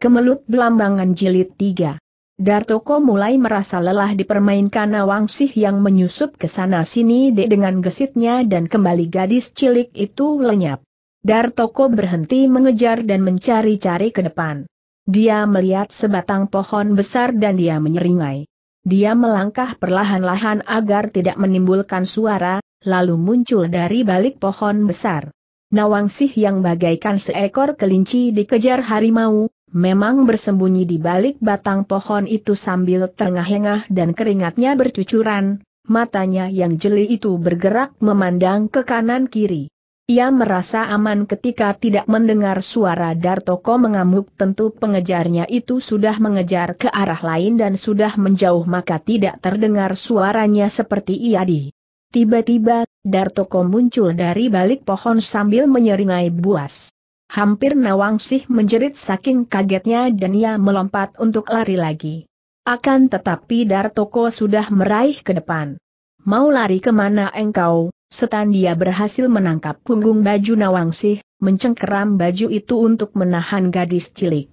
Kemelut Belambangan Jilid 3 Dartoko mulai merasa lelah dipermainkan Awang Sih yang menyusup ke sana-sini dengan gesitnya dan kembali gadis cilik itu lenyap. Dartoko berhenti mengejar dan mencari-cari ke depan. Dia melihat sebatang pohon besar dan dia menyeringai. Dia melangkah perlahan-lahan agar tidak menimbulkan suara, lalu muncul dari balik pohon besar. Nawang Sih yang bagaikan seekor kelinci dikejar harimau, memang bersembunyi di balik batang pohon itu sambil terengah-engah dan keringatnya bercucuran, matanya yang jeli itu bergerak memandang ke kanan kiri. Ia merasa aman ketika tidak mendengar suara Dartoko mengamuk tentu pengejarnya itu sudah mengejar ke arah lain dan sudah menjauh maka tidak terdengar suaranya seperti Iadi. Tiba-tiba, Dartoko muncul dari balik pohon sambil menyeringai buas. Hampir Nawangsih menjerit saking kagetnya dan ia melompat untuk lari lagi. Akan tetapi Dartoko sudah meraih ke depan. Mau lari kemana engkau? Setan dia berhasil menangkap punggung baju Nawangsih, mencengkeram baju itu untuk menahan gadis cilik.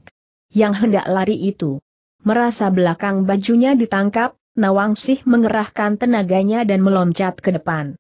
Yang hendak lari itu. Merasa belakang bajunya ditangkap, Nawangsih mengerahkan tenaganya dan meloncat ke depan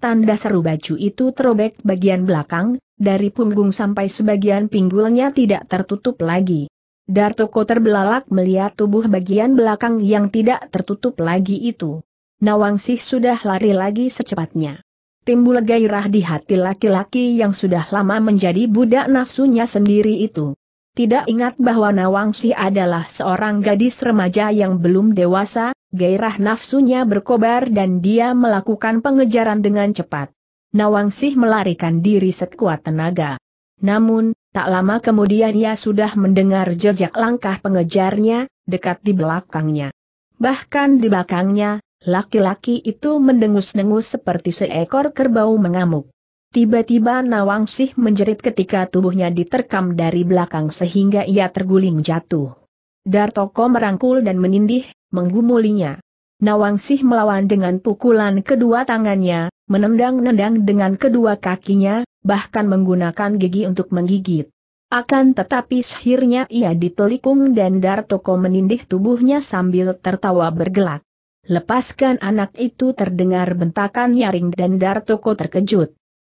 tanda seru baju itu terobek bagian belakang, dari punggung sampai sebagian pinggulnya tidak tertutup lagi. Dartoko terbelalak melihat tubuh bagian belakang yang tidak tertutup lagi itu. Nawangsih sudah lari lagi secepatnya. Timbul gairah di hati laki-laki yang sudah lama menjadi budak nafsunya sendiri itu. Tidak ingat bahwa Nawangsih adalah seorang gadis remaja yang belum dewasa, gairah nafsunya berkobar dan dia melakukan pengejaran dengan cepat. Nawangsih melarikan diri sekuat tenaga. Namun, tak lama kemudian ia sudah mendengar jejak langkah pengejarnya, dekat di belakangnya. Bahkan di belakangnya, laki-laki itu mendengus-dengus seperti seekor kerbau mengamuk. Tiba-tiba Nawangsih menjerit ketika tubuhnya diterkam dari belakang sehingga ia terguling jatuh. Dartoko merangkul dan menindih, menggumulinya. Nawangsih melawan dengan pukulan kedua tangannya, menendang-nendang dengan kedua kakinya, bahkan menggunakan gigi untuk menggigit. Akan tetapi sihirnya ia ditelikung dan Dartoko menindih tubuhnya sambil tertawa bergelak. Lepaskan anak itu terdengar bentakan nyaring dan Dartoko terkejut.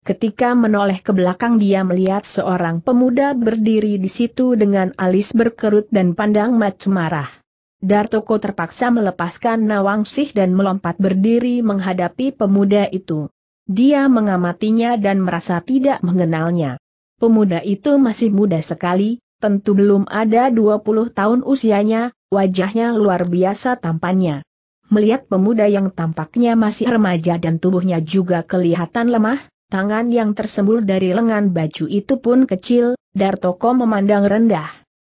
Ketika menoleh ke belakang dia melihat seorang pemuda berdiri di situ dengan alis berkerut dan pandang macam marah. Dartoko terpaksa melepaskan nawang sih dan melompat berdiri menghadapi pemuda itu. Dia mengamatinya dan merasa tidak mengenalnya. Pemuda itu masih muda sekali, tentu belum ada 20 tahun usianya, wajahnya luar biasa tampannya. Melihat pemuda yang tampaknya masih remaja dan tubuhnya juga kelihatan lemah, Tangan yang tersembul dari lengan baju itu pun kecil, Dartoko memandang rendah.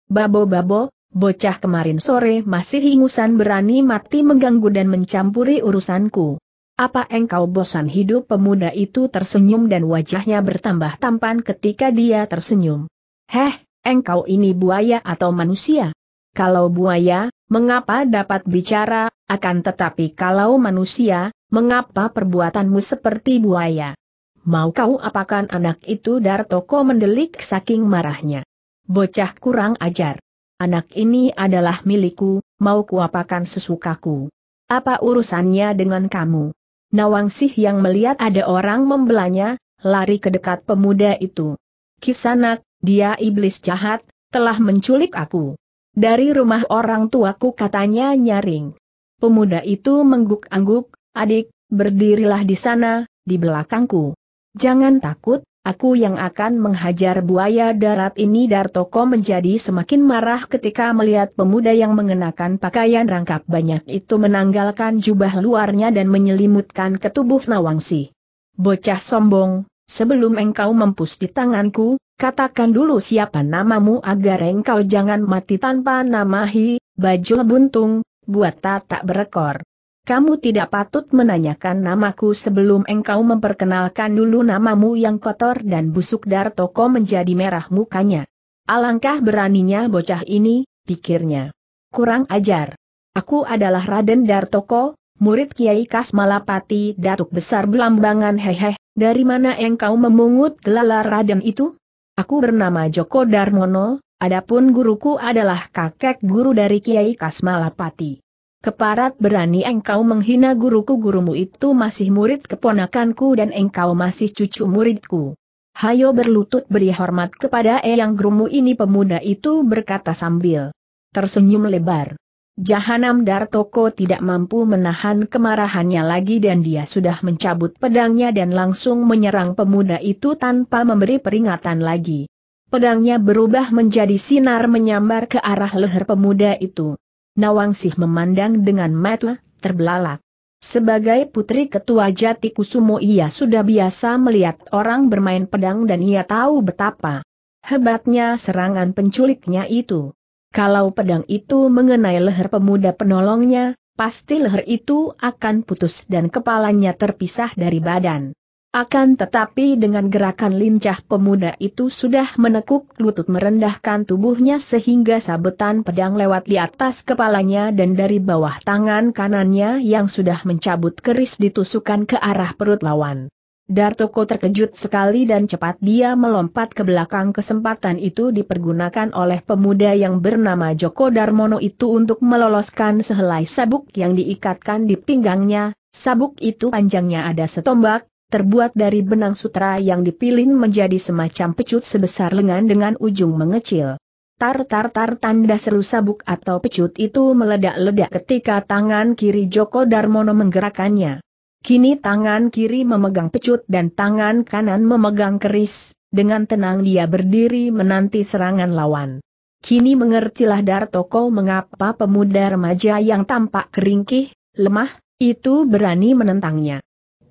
Babo-babo, bocah kemarin sore masih hingusan berani mati mengganggu dan mencampuri urusanku. Apa engkau bosan hidup pemuda itu tersenyum dan wajahnya bertambah tampan ketika dia tersenyum. Heh, engkau ini buaya atau manusia? Kalau buaya, mengapa dapat bicara, akan tetapi kalau manusia, mengapa perbuatanmu seperti buaya? mau kau apakan anak itu toko mendelik saking marahnya. Bocah kurang ajar. Anak ini adalah milikku, mau kuapakan sesukaku. Apa urusannya dengan kamu? Nawangsih yang melihat ada orang membelanya, lari ke dekat pemuda itu. Kisanak, dia iblis jahat, telah menculik aku. Dari rumah orang tuaku katanya nyaring. Pemuda itu mengguk-angguk, adik, berdirilah di sana, di belakangku. Jangan takut, aku yang akan menghajar buaya darat ini Dartoko menjadi semakin marah ketika melihat pemuda yang mengenakan pakaian rangkap banyak itu menanggalkan jubah luarnya dan menyelimutkan ke tubuh Nawangsi. Bocah sombong, sebelum engkau mempus di tanganku, katakan dulu siapa namamu agar engkau jangan mati tanpa namahi. baju buntung, buat tak berekor kamu tidak patut menanyakan namaku sebelum engkau memperkenalkan dulu namamu yang kotor dan busuk Dartoko menjadi merah mukanya. Alangkah beraninya bocah ini, pikirnya. Kurang ajar. Aku adalah Raden Dartoko, murid Kiai Kasmalapati Datuk Besar Belambangan Hehe, dari mana engkau memungut gelar Raden itu? Aku bernama Joko Darmono, adapun guruku adalah kakek guru dari Kiai Kasmalapati. Keparat berani engkau menghina guruku gurumu itu masih murid keponakanku dan engkau masih cucu muridku. Hayo berlutut beri hormat kepada eyang gurumu ini pemuda itu berkata sambil tersenyum lebar. Jahanam Dartoko tidak mampu menahan kemarahannya lagi dan dia sudah mencabut pedangnya dan langsung menyerang pemuda itu tanpa memberi peringatan lagi. Pedangnya berubah menjadi sinar menyambar ke arah leher pemuda itu. Nawangsih memandang dengan mata terbelalak. Sebagai putri ketua jati kusumo ia sudah biasa melihat orang bermain pedang dan ia tahu betapa hebatnya serangan penculiknya itu. Kalau pedang itu mengenai leher pemuda penolongnya, pasti leher itu akan putus dan kepalanya terpisah dari badan. Akan tetapi dengan gerakan lincah pemuda itu sudah menekuk lutut merendahkan tubuhnya sehingga sabetan pedang lewat di atas kepalanya dan dari bawah tangan kanannya yang sudah mencabut keris ditusukan ke arah perut lawan. Dartoko terkejut sekali dan cepat dia melompat ke belakang kesempatan itu dipergunakan oleh pemuda yang bernama Joko Darmono itu untuk meloloskan sehelai sabuk yang diikatkan di pinggangnya, sabuk itu panjangnya ada setombak, terbuat dari benang sutra yang dipilin menjadi semacam pecut sebesar lengan dengan ujung mengecil. Tar-tar-tar tanda seru sabuk atau pecut itu meledak-ledak ketika tangan kiri Joko Darmono menggerakkannya. Kini tangan kiri memegang pecut dan tangan kanan memegang keris, dengan tenang dia berdiri menanti serangan lawan. Kini mengertilah Dartoko mengapa pemuda remaja yang tampak keringkih, lemah, itu berani menentangnya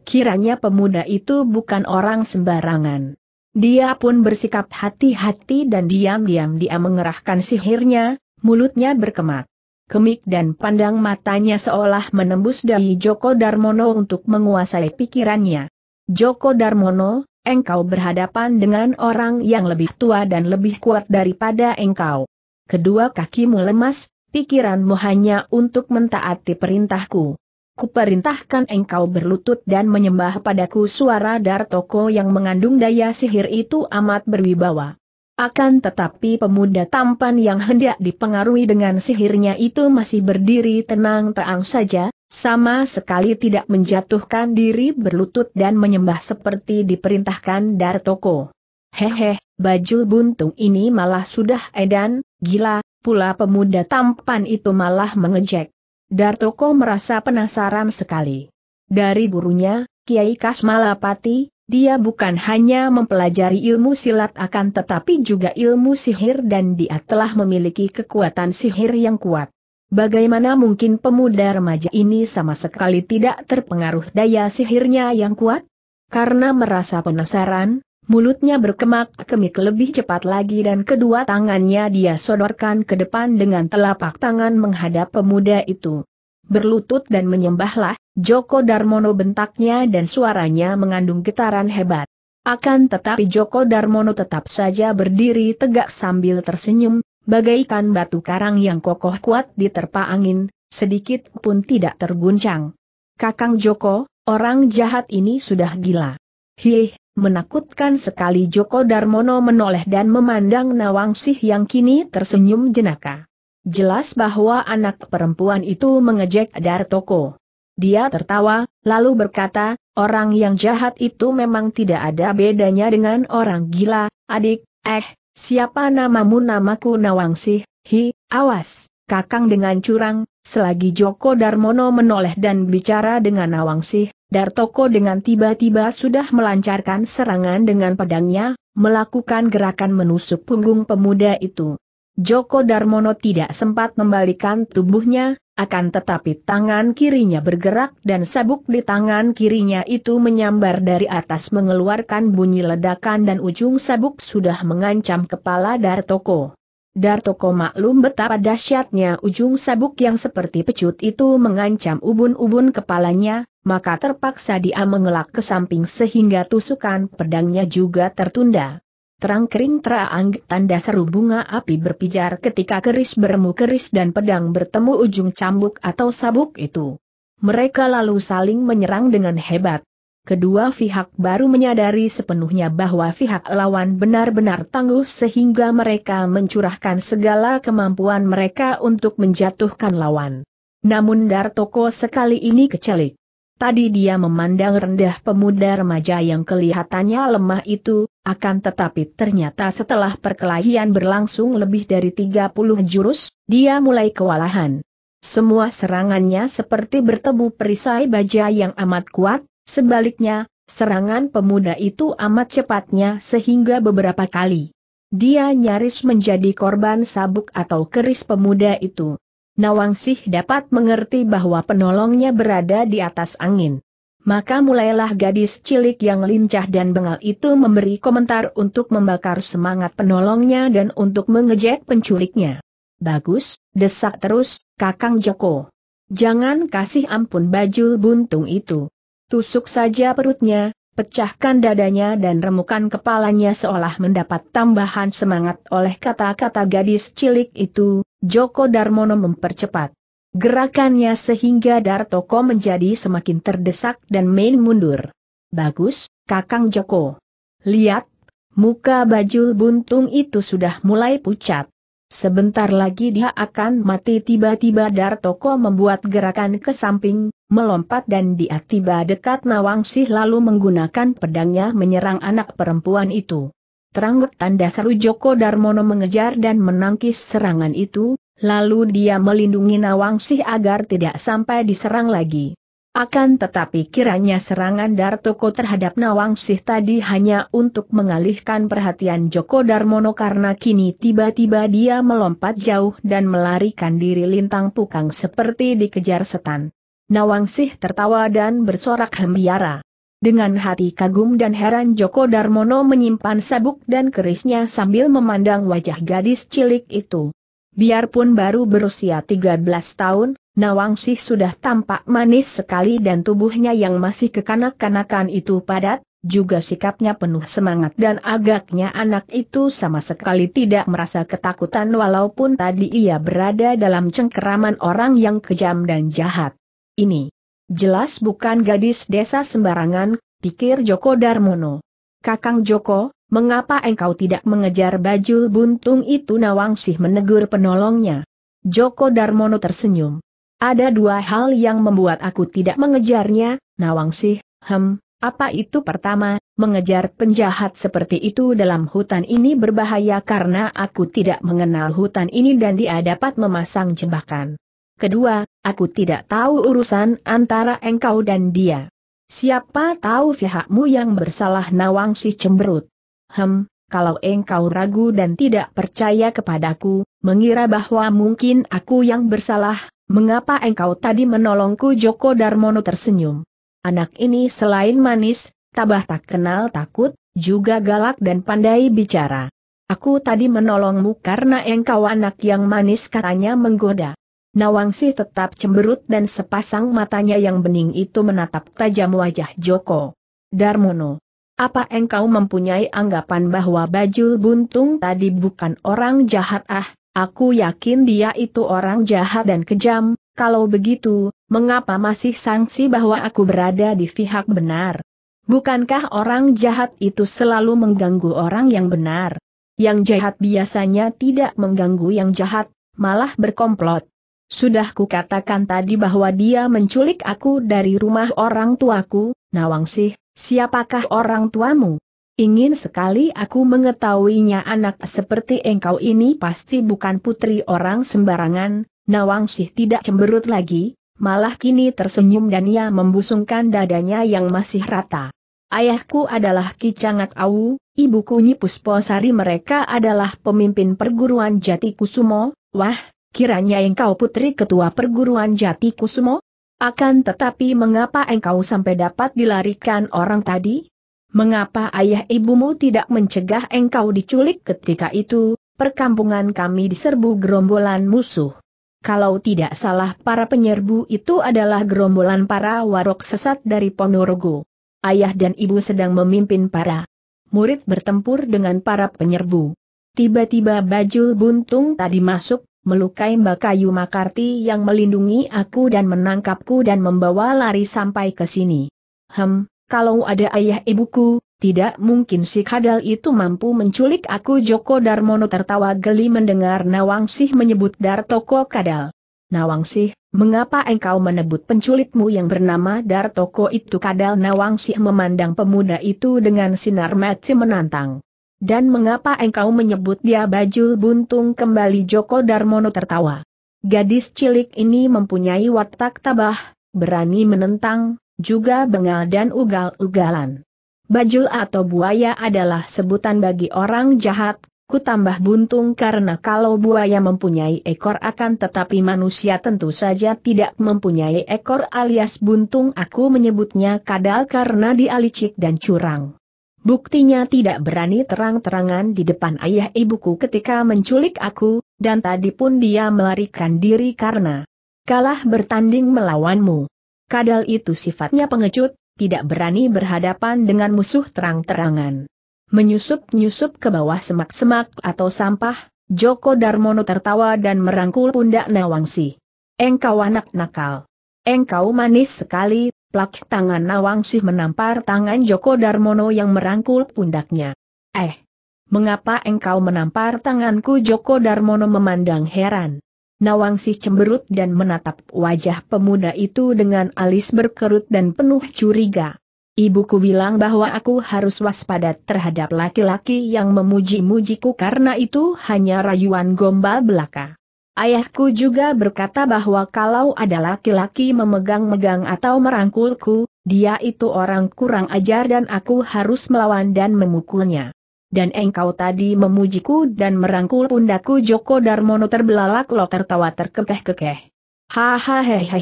kiranya pemuda itu bukan orang sembarangan. Dia pun bersikap hati-hati dan diam-diam dia mengerahkan sihirnya, mulutnya berkemak, Kemik dan pandang matanya seolah menembus dari Joko Darmono untuk menguasai pikirannya. Joko Darmono, engkau berhadapan dengan orang yang lebih tua dan lebih kuat daripada engkau. Kedua kakimu lemas, pikiranmu hanya untuk mentaati perintahku. Kuperintahkan engkau berlutut dan menyembah padaku suara Dartoko yang mengandung daya sihir itu amat berwibawa. Akan tetapi pemuda tampan yang hendak dipengaruhi dengan sihirnya itu masih berdiri tenang-teang saja, sama sekali tidak menjatuhkan diri berlutut dan menyembah seperti diperintahkan Dartoko. Hehe, baju buntung ini malah sudah edan, gila, pula pemuda tampan itu malah mengejek. Dartoko merasa penasaran sekali. Dari gurunya, Kiai Kasmalapati, dia bukan hanya mempelajari ilmu silat akan tetapi juga ilmu sihir dan dia telah memiliki kekuatan sihir yang kuat. Bagaimana mungkin pemuda remaja ini sama sekali tidak terpengaruh daya sihirnya yang kuat? Karena merasa penasaran, Mulutnya berkemak-kemik lebih cepat lagi dan kedua tangannya dia sodorkan ke depan dengan telapak tangan menghadap pemuda itu. Berlutut dan menyembahlah, Joko Darmono bentaknya dan suaranya mengandung getaran hebat. Akan tetapi Joko Darmono tetap saja berdiri tegak sambil tersenyum, bagaikan batu karang yang kokoh kuat diterpa angin, sedikit pun tidak terguncang. Kakang Joko, orang jahat ini sudah gila. Hih, Menakutkan sekali Joko Darmono menoleh dan memandang Nawangsih yang kini tersenyum jenaka. Jelas bahwa anak perempuan itu mengejek Dartoko. Dia tertawa, lalu berkata, orang yang jahat itu memang tidak ada bedanya dengan orang gila, adik, eh, siapa namamu namaku Nawangsih, hi, awas, kakang dengan curang, selagi Joko Darmono menoleh dan bicara dengan Nawangsih, Dartoko dengan tiba-tiba sudah melancarkan serangan dengan pedangnya, melakukan gerakan menusuk punggung pemuda itu. Joko Darmono tidak sempat membalikan tubuhnya, akan tetapi tangan kirinya bergerak dan sabuk di tangan kirinya itu menyambar dari atas mengeluarkan bunyi ledakan dan ujung sabuk sudah mengancam kepala Dartoko. Dartoko maklum betapa dahsyatnya ujung sabuk yang seperti pecut itu mengancam ubun-ubun kepalanya, maka terpaksa dia mengelak ke samping sehingga tusukan pedangnya juga tertunda. Terang kering terang tanda seru bunga api berpijar ketika keris beremu keris dan pedang bertemu ujung cambuk atau sabuk itu. Mereka lalu saling menyerang dengan hebat. Kedua pihak baru menyadari sepenuhnya bahwa pihak lawan benar-benar tangguh sehingga mereka mencurahkan segala kemampuan mereka untuk menjatuhkan lawan. Namun Dartoko sekali ini kecelik. Tadi dia memandang rendah pemuda remaja yang kelihatannya lemah itu, akan tetapi ternyata setelah perkelahian berlangsung lebih dari 30 jurus, dia mulai kewalahan. Semua serangannya seperti bertemu perisai baja yang amat kuat, sebaliknya, serangan pemuda itu amat cepatnya sehingga beberapa kali. Dia nyaris menjadi korban sabuk atau keris pemuda itu. Nawangsih dapat mengerti bahwa penolongnya berada di atas angin. Maka mulailah gadis cilik yang lincah dan bengal itu memberi komentar untuk membakar semangat penolongnya dan untuk mengejek penculiknya. Bagus, desak terus, Kakang Joko. Jangan kasih ampun baju buntung itu. Tusuk saja perutnya, pecahkan dadanya dan remukan kepalanya seolah mendapat tambahan semangat oleh kata-kata gadis cilik itu, Joko Darmono mempercepat gerakannya sehingga Dartoko menjadi semakin terdesak dan main mundur. Bagus, Kakang Joko. Lihat, muka baju buntung itu sudah mulai pucat. Sebentar lagi dia akan mati tiba-tiba Dartoko membuat gerakan ke samping, melompat dan dia tiba dekat Nawangsih lalu menggunakan pedangnya menyerang anak perempuan itu. Teranggut tanda seru Joko Darmono mengejar dan menangkis serangan itu, lalu dia melindungi Nawangsih agar tidak sampai diserang lagi. Akan tetapi kiranya serangan Dartoko terhadap Nawangsih tadi hanya untuk mengalihkan perhatian Joko Darmono karena kini tiba-tiba dia melompat jauh dan melarikan diri lintang pukang seperti dikejar setan. Nawangsih tertawa dan bersorak hembiara. Dengan hati kagum dan heran Joko Darmono menyimpan sabuk dan kerisnya sambil memandang wajah gadis cilik itu. Biarpun baru berusia 13 tahun, Nawangsih sudah tampak manis sekali dan tubuhnya yang masih kekanak-kanakan itu padat, juga sikapnya penuh semangat dan agaknya anak itu sama sekali tidak merasa ketakutan walaupun tadi ia berada dalam cengkeraman orang yang kejam dan jahat. Ini Jelas bukan gadis desa sembarangan, pikir Joko Darmono. Kakang Joko, mengapa engkau tidak mengejar bajul buntung itu Nawangsih menegur penolongnya. Joko Darmono tersenyum. Ada dua hal yang membuat aku tidak mengejarnya, Nawangsih, hem, apa itu pertama, mengejar penjahat seperti itu dalam hutan ini berbahaya karena aku tidak mengenal hutan ini dan dia dapat memasang jebakan. Kedua, aku tidak tahu urusan antara engkau dan dia. Siapa tahu pihakmu yang bersalah nawang si cemberut. Hem, kalau engkau ragu dan tidak percaya kepadaku, mengira bahwa mungkin aku yang bersalah, mengapa engkau tadi menolongku Joko Darmono tersenyum. Anak ini selain manis, tabah tak kenal takut, juga galak dan pandai bicara. Aku tadi menolongmu karena engkau anak yang manis katanya menggoda. Nawangsi tetap cemberut dan sepasang matanya yang bening itu menatap tajam wajah Joko. Darmono. Apa engkau mempunyai anggapan bahwa Bajul Buntung tadi bukan orang jahat ah, aku yakin dia itu orang jahat dan kejam, kalau begitu, mengapa masih sanksi bahwa aku berada di pihak benar? Bukankah orang jahat itu selalu mengganggu orang yang benar? Yang jahat biasanya tidak mengganggu yang jahat, malah berkomplot. Sudah kukatakan tadi bahwa dia menculik aku dari rumah orang tuaku, Nawangsih, siapakah orang tuamu? Ingin sekali aku mengetahuinya anak seperti engkau ini pasti bukan putri orang sembarangan, Nawangsih tidak cemberut lagi, malah kini tersenyum dan ia membusungkan dadanya yang masih rata. Ayahku adalah Kicangat Au, Awu, ibuku Nyipusposari mereka adalah pemimpin perguruan Jati Kusumo, wah, Kiranya engkau putri ketua perguruan jati kusumo? Akan tetapi mengapa engkau sampai dapat dilarikan orang tadi? Mengapa ayah ibumu tidak mencegah engkau diculik ketika itu, perkampungan kami diserbu gerombolan musuh? Kalau tidak salah para penyerbu itu adalah gerombolan para warok sesat dari Ponorogo. Ayah dan ibu sedang memimpin para murid bertempur dengan para penyerbu. Tiba-tiba baju buntung tadi masuk, melukai Mbak Kayu Makarti yang melindungi aku dan menangkapku dan membawa lari sampai ke sini. Hem, kalau ada ayah ibuku, tidak mungkin si kadal itu mampu menculik aku Joko Darmono tertawa geli mendengar Nawangsih menyebut Dartoko Kadal. Nawangsih, mengapa engkau menebut penculikmu yang bernama Dartoko itu Kadal Nawangsih memandang pemuda itu dengan sinar mati menantang. Dan mengapa engkau menyebut dia bajul buntung kembali Joko Darmono tertawa. Gadis cilik ini mempunyai watak tabah, berani menentang, juga bengal dan ugal-ugalan. Bajul atau buaya adalah sebutan bagi orang jahat, ku tambah buntung karena kalau buaya mempunyai ekor akan tetapi manusia tentu saja tidak mempunyai ekor alias buntung aku menyebutnya kadal karena dialicik dan curang. Buktinya tidak berani terang-terangan di depan ayah ibuku ketika menculik aku, dan tadi pun dia melarikan diri karena kalah bertanding melawanmu. Kadal itu sifatnya pengecut, tidak berani berhadapan dengan musuh terang-terangan. Menyusup-nyusup ke bawah semak-semak atau sampah, Joko Darmono tertawa dan merangkul pundak Nawangsi. Engkau anak nakal. Engkau manis sekali, Plak tangan Nawangsih menampar tangan Joko Darmono yang merangkul pundaknya. Eh! Mengapa engkau menampar tanganku Joko Darmono memandang heran. Nawangsih cemberut dan menatap wajah pemuda itu dengan alis berkerut dan penuh curiga. Ibuku bilang bahwa aku harus waspada terhadap laki-laki yang memuji-mujiku karena itu hanya rayuan gombal belaka. Ayahku juga berkata bahwa kalau ada laki-laki memegang-megang atau merangkulku, dia itu orang kurang ajar dan aku harus melawan dan memukulnya. Dan engkau tadi memujiku dan merangkul pundaku Joko Darmono terbelalak lo tertawa terkekeh-kekeh. Hahaha.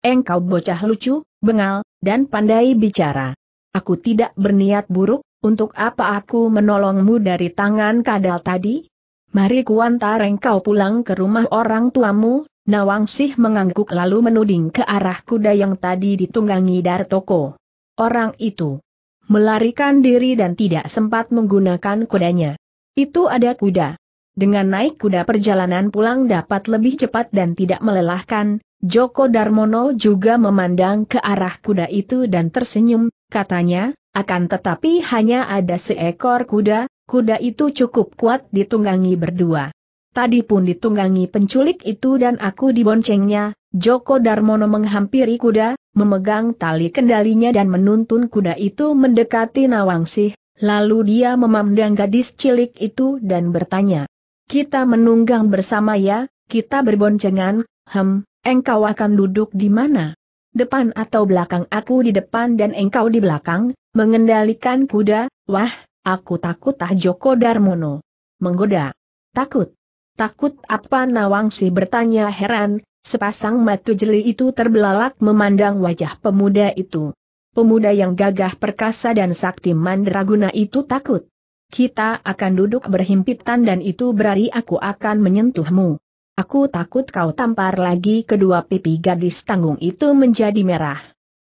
Engkau bocah lucu, bengal, dan pandai bicara. Aku tidak berniat buruk, untuk apa aku menolongmu dari tangan kadal tadi? Mari Kuantareng kau pulang ke rumah orang tuamu, Nawang Sih mengangguk lalu menuding ke arah kuda yang tadi ditunggangi dari toko. Orang itu melarikan diri dan tidak sempat menggunakan kudanya. Itu ada kuda. Dengan naik kuda perjalanan pulang dapat lebih cepat dan tidak melelahkan, Joko Darmono juga memandang ke arah kuda itu dan tersenyum, katanya, akan tetapi hanya ada seekor kuda, kuda itu cukup kuat ditunggangi berdua. Tadi pun ditunggangi penculik itu dan aku diboncengnya, Joko Darmono menghampiri kuda, memegang tali kendalinya dan menuntun kuda itu mendekati Nawangsih, lalu dia memandang gadis cilik itu dan bertanya. Kita menunggang bersama ya, kita berboncengan, hem, engkau akan duduk di mana? Depan atau belakang aku di depan dan engkau di belakang, mengendalikan kuda, wah, Aku takut ah Joko Darmono. Menggoda. Takut. Takut apa Nawangsi bertanya heran, sepasang mata jeli itu terbelalak memandang wajah pemuda itu. Pemuda yang gagah perkasa dan sakti mandraguna itu takut. Kita akan duduk berhimpitan dan itu berarti aku akan menyentuhmu. Aku takut kau tampar lagi kedua pipi gadis tanggung itu menjadi merah.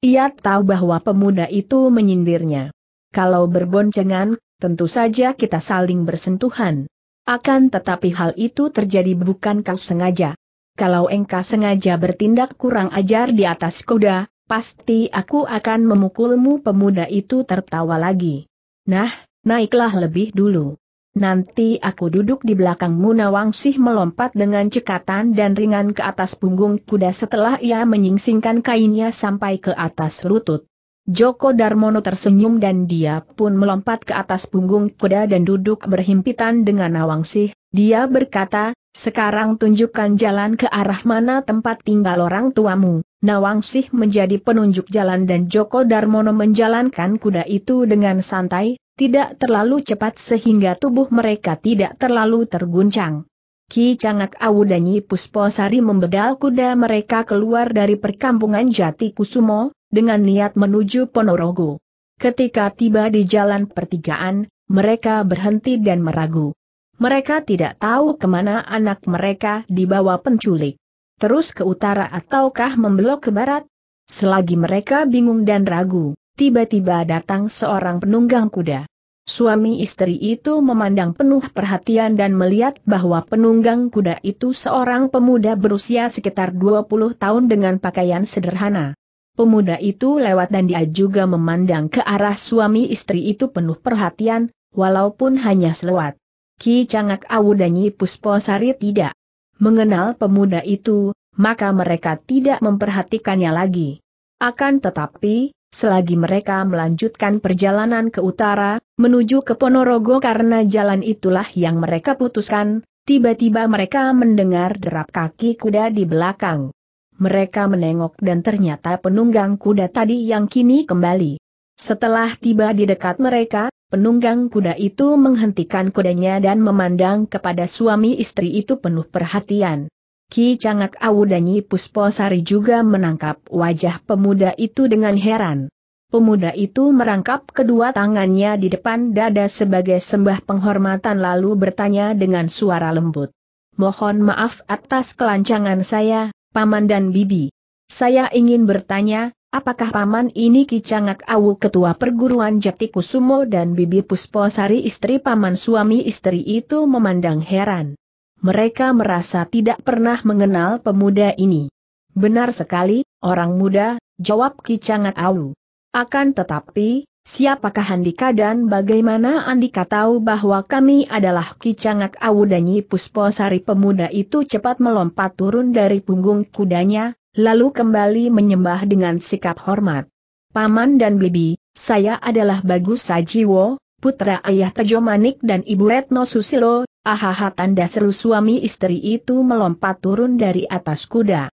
Ia tahu bahwa pemuda itu menyindirnya. Kalau berboncengan, tentu saja kita saling bersentuhan. Akan tetapi hal itu terjadi bukan kau sengaja. Kalau engkau sengaja bertindak kurang ajar di atas kuda, pasti aku akan memukulmu pemuda itu tertawa lagi. Nah, naiklah lebih dulu. Nanti aku duduk di belakangmu Nawangsih melompat dengan cekatan dan ringan ke atas punggung kuda setelah ia menyingsingkan kainnya sampai ke atas lutut. Joko Darmono tersenyum dan dia pun melompat ke atas punggung kuda dan duduk berhimpitan dengan Nawangsih. Dia berkata, sekarang tunjukkan jalan ke arah mana tempat tinggal orang tuamu. Nawangsih menjadi penunjuk jalan dan Joko Darmono menjalankan kuda itu dengan santai, tidak terlalu cepat sehingga tubuh mereka tidak terlalu terguncang. Ki Cangak Awu dan Nyi Sari membedal kuda mereka keluar dari perkampungan Jati Kusumo, dengan niat menuju Ponorogo. Ketika tiba di jalan pertigaan, mereka berhenti dan meragu. Mereka tidak tahu kemana anak mereka dibawa penculik. Terus ke utara ataukah membelok ke barat? Selagi mereka bingung dan ragu, tiba-tiba datang seorang penunggang kuda. Suami istri itu memandang penuh perhatian dan melihat bahwa penunggang kuda itu seorang pemuda berusia sekitar 20 tahun dengan pakaian sederhana. Pemuda itu lewat dan dia juga memandang ke arah suami istri itu penuh perhatian, walaupun hanya selewat. Ki Cangak Awu dan Nyi Pusposari tidak mengenal pemuda itu, maka mereka tidak memperhatikannya lagi. Akan tetapi, selagi mereka melanjutkan perjalanan ke utara, menuju ke Ponorogo karena jalan itulah yang mereka putuskan, tiba-tiba mereka mendengar derap kaki kuda di belakang. Mereka menengok dan ternyata penunggang kuda tadi yang kini kembali. Setelah tiba di dekat mereka, penunggang kuda itu menghentikan kudanya dan memandang kepada suami istri itu penuh perhatian. Ki Cangak Awu Pusposari juga menangkap wajah pemuda itu dengan heran. Pemuda itu merangkap kedua tangannya di depan dada sebagai sembah penghormatan lalu bertanya dengan suara lembut. Mohon maaf atas kelancangan saya, Paman dan Bibi. Saya ingin bertanya, apakah Paman ini Kicangak Awu Ketua Perguruan Jati Kusumo dan Bibi Pusposari istri Paman suami istri itu memandang heran. Mereka merasa tidak pernah mengenal pemuda ini. Benar sekali, orang muda, jawab Kicangak Awu. Akan tetapi, Siapakah Andika dan bagaimana Andika tahu bahwa kami adalah Kicangak Awudanyi Pusposari pemuda itu cepat melompat turun dari punggung kudanya, lalu kembali menyembah dengan sikap hormat. Paman dan Bibi, saya adalah Bagus Sajiwo, putra ayah Tejo Manik dan ibu Retno Susilo, ahaha tanda seru suami istri itu melompat turun dari atas kuda.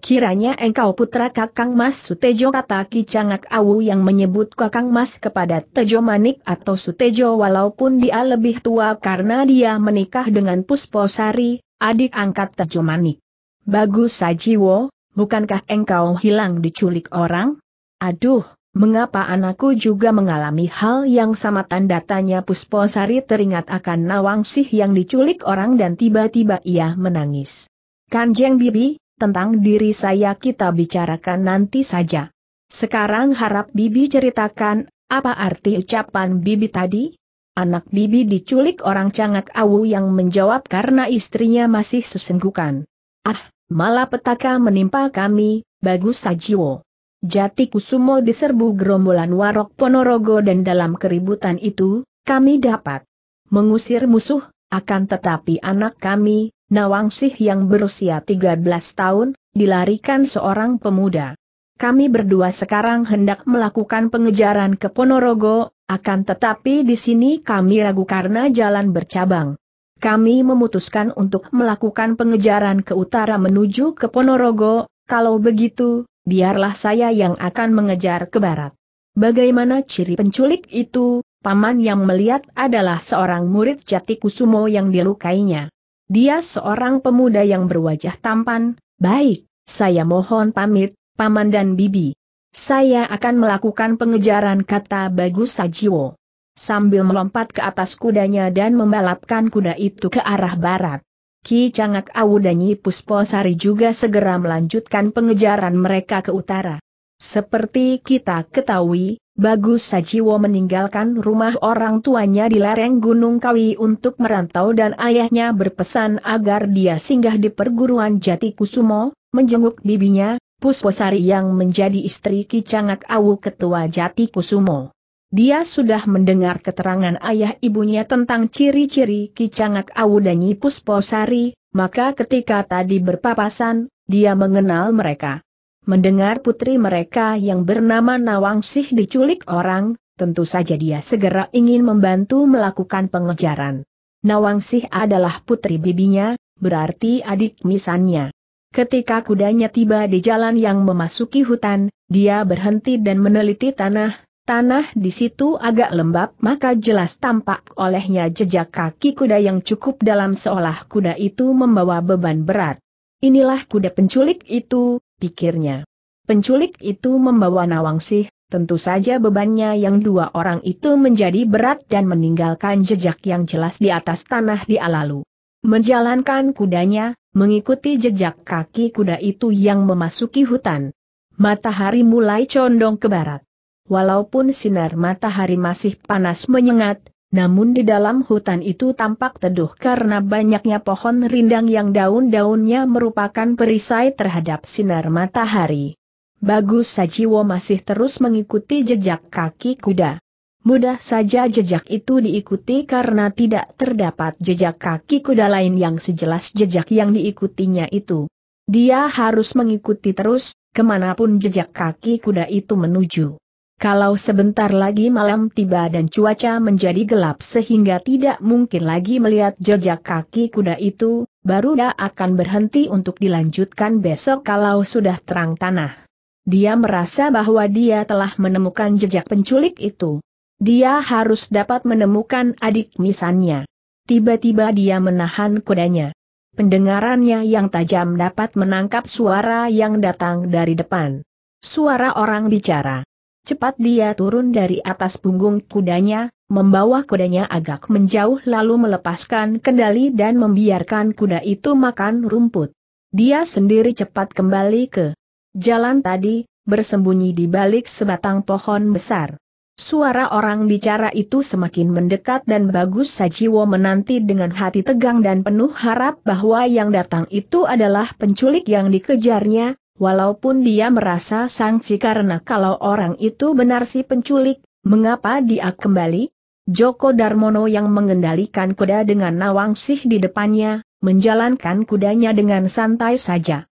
Kiranya engkau putra Kakang Mas Sutejo kata Kicangak Awu yang menyebut Kakang Mas kepada Tejo Manik atau Sutejo walaupun dia lebih tua karena dia menikah dengan Pusposari, adik angkat Tejo Manik. Bagus Sajiwo, bukankah engkau hilang diculik orang? Aduh, mengapa anakku juga mengalami hal yang sama tanda tanya Pusposari teringat akan Nawangsih yang diculik orang dan tiba-tiba ia menangis. Kanjeng Bibi, tentang diri saya kita bicarakan nanti saja. Sekarang harap Bibi ceritakan, apa arti ucapan Bibi tadi? Anak Bibi diculik orang cangak awu yang menjawab karena istrinya masih sesenggukan. Ah, malah petaka menimpa kami, bagus sajiwo. Jati Kusumo diserbu gerombolan warok Ponorogo dan dalam keributan itu, kami dapat mengusir musuh, akan tetapi anak kami, Nawangsih yang berusia 13 tahun, dilarikan seorang pemuda. Kami berdua sekarang hendak melakukan pengejaran ke Ponorogo, akan tetapi di sini kami ragu karena jalan bercabang. Kami memutuskan untuk melakukan pengejaran ke utara menuju ke Ponorogo, kalau begitu, biarlah saya yang akan mengejar ke barat. Bagaimana ciri penculik itu, paman yang melihat adalah seorang murid jati kusumo yang dilukainya. Dia seorang pemuda yang berwajah tampan, baik, saya mohon pamit, paman dan bibi. Saya akan melakukan pengejaran kata Bagus Sajiwo. Sambil melompat ke atas kudanya dan membalapkan kuda itu ke arah barat. Ki Cangak Awu dan Nyi Pusposari juga segera melanjutkan pengejaran mereka ke utara. Seperti kita ketahui, Bagus Sajiwo meninggalkan rumah orang tuanya di lereng Gunung Kawi untuk merantau dan ayahnya berpesan agar dia singgah di perguruan Jati Kusumo, menjenguk bibinya, Pusposari yang menjadi istri Kicangak Awu Ketua Jati Kusumo. Dia sudah mendengar keterangan ayah ibunya tentang ciri-ciri Kicangak Awu dan Nyi Pusposari, maka ketika tadi berpapasan, dia mengenal mereka mendengar putri mereka yang bernama Nawangsih diculik orang, tentu saja dia segera ingin membantu melakukan pengejaran. Nawangsih adalah putri bibinya, berarti adik misannya. Ketika kudanya tiba di jalan yang memasuki hutan, dia berhenti dan meneliti tanah, Tanah di situ agak lembab maka jelas tampak olehnya jejak kaki kuda yang cukup dalam seolah kuda itu membawa beban berat. Inilah kuda penculik itu, pikirnya. Penculik itu membawa Nawangsih, tentu saja bebannya yang dua orang itu menjadi berat dan meninggalkan jejak yang jelas di atas tanah di Alalu. Menjalankan kudanya, mengikuti jejak kaki kuda itu yang memasuki hutan. Matahari mulai condong ke barat. Walaupun sinar matahari masih panas menyengat, namun di dalam hutan itu tampak teduh karena banyaknya pohon rindang yang daun-daunnya merupakan perisai terhadap sinar matahari. Bagus Sajiwo masih terus mengikuti jejak kaki kuda. Mudah saja jejak itu diikuti karena tidak terdapat jejak kaki kuda lain yang sejelas jejak yang diikutinya itu. Dia harus mengikuti terus, kemanapun jejak kaki kuda itu menuju. Kalau sebentar lagi malam tiba dan cuaca menjadi gelap sehingga tidak mungkin lagi melihat jejak kaki kuda itu, baru dia akan berhenti untuk dilanjutkan besok kalau sudah terang tanah. Dia merasa bahwa dia telah menemukan jejak penculik itu. Dia harus dapat menemukan adik misannya. Tiba-tiba dia menahan kudanya. Pendengarannya yang tajam dapat menangkap suara yang datang dari depan. Suara orang bicara. Cepat dia turun dari atas punggung kudanya, membawa kudanya agak menjauh lalu melepaskan kendali dan membiarkan kuda itu makan rumput. Dia sendiri cepat kembali ke jalan tadi, bersembunyi di balik sebatang pohon besar. Suara orang bicara itu semakin mendekat dan bagus Sajiwo menanti dengan hati tegang dan penuh harap bahwa yang datang itu adalah penculik yang dikejarnya, Walaupun dia merasa sangsi karena kalau orang itu benar si penculik, mengapa dia kembali? Joko Darmono yang mengendalikan kuda dengan nawang sih di depannya, menjalankan kudanya dengan santai saja.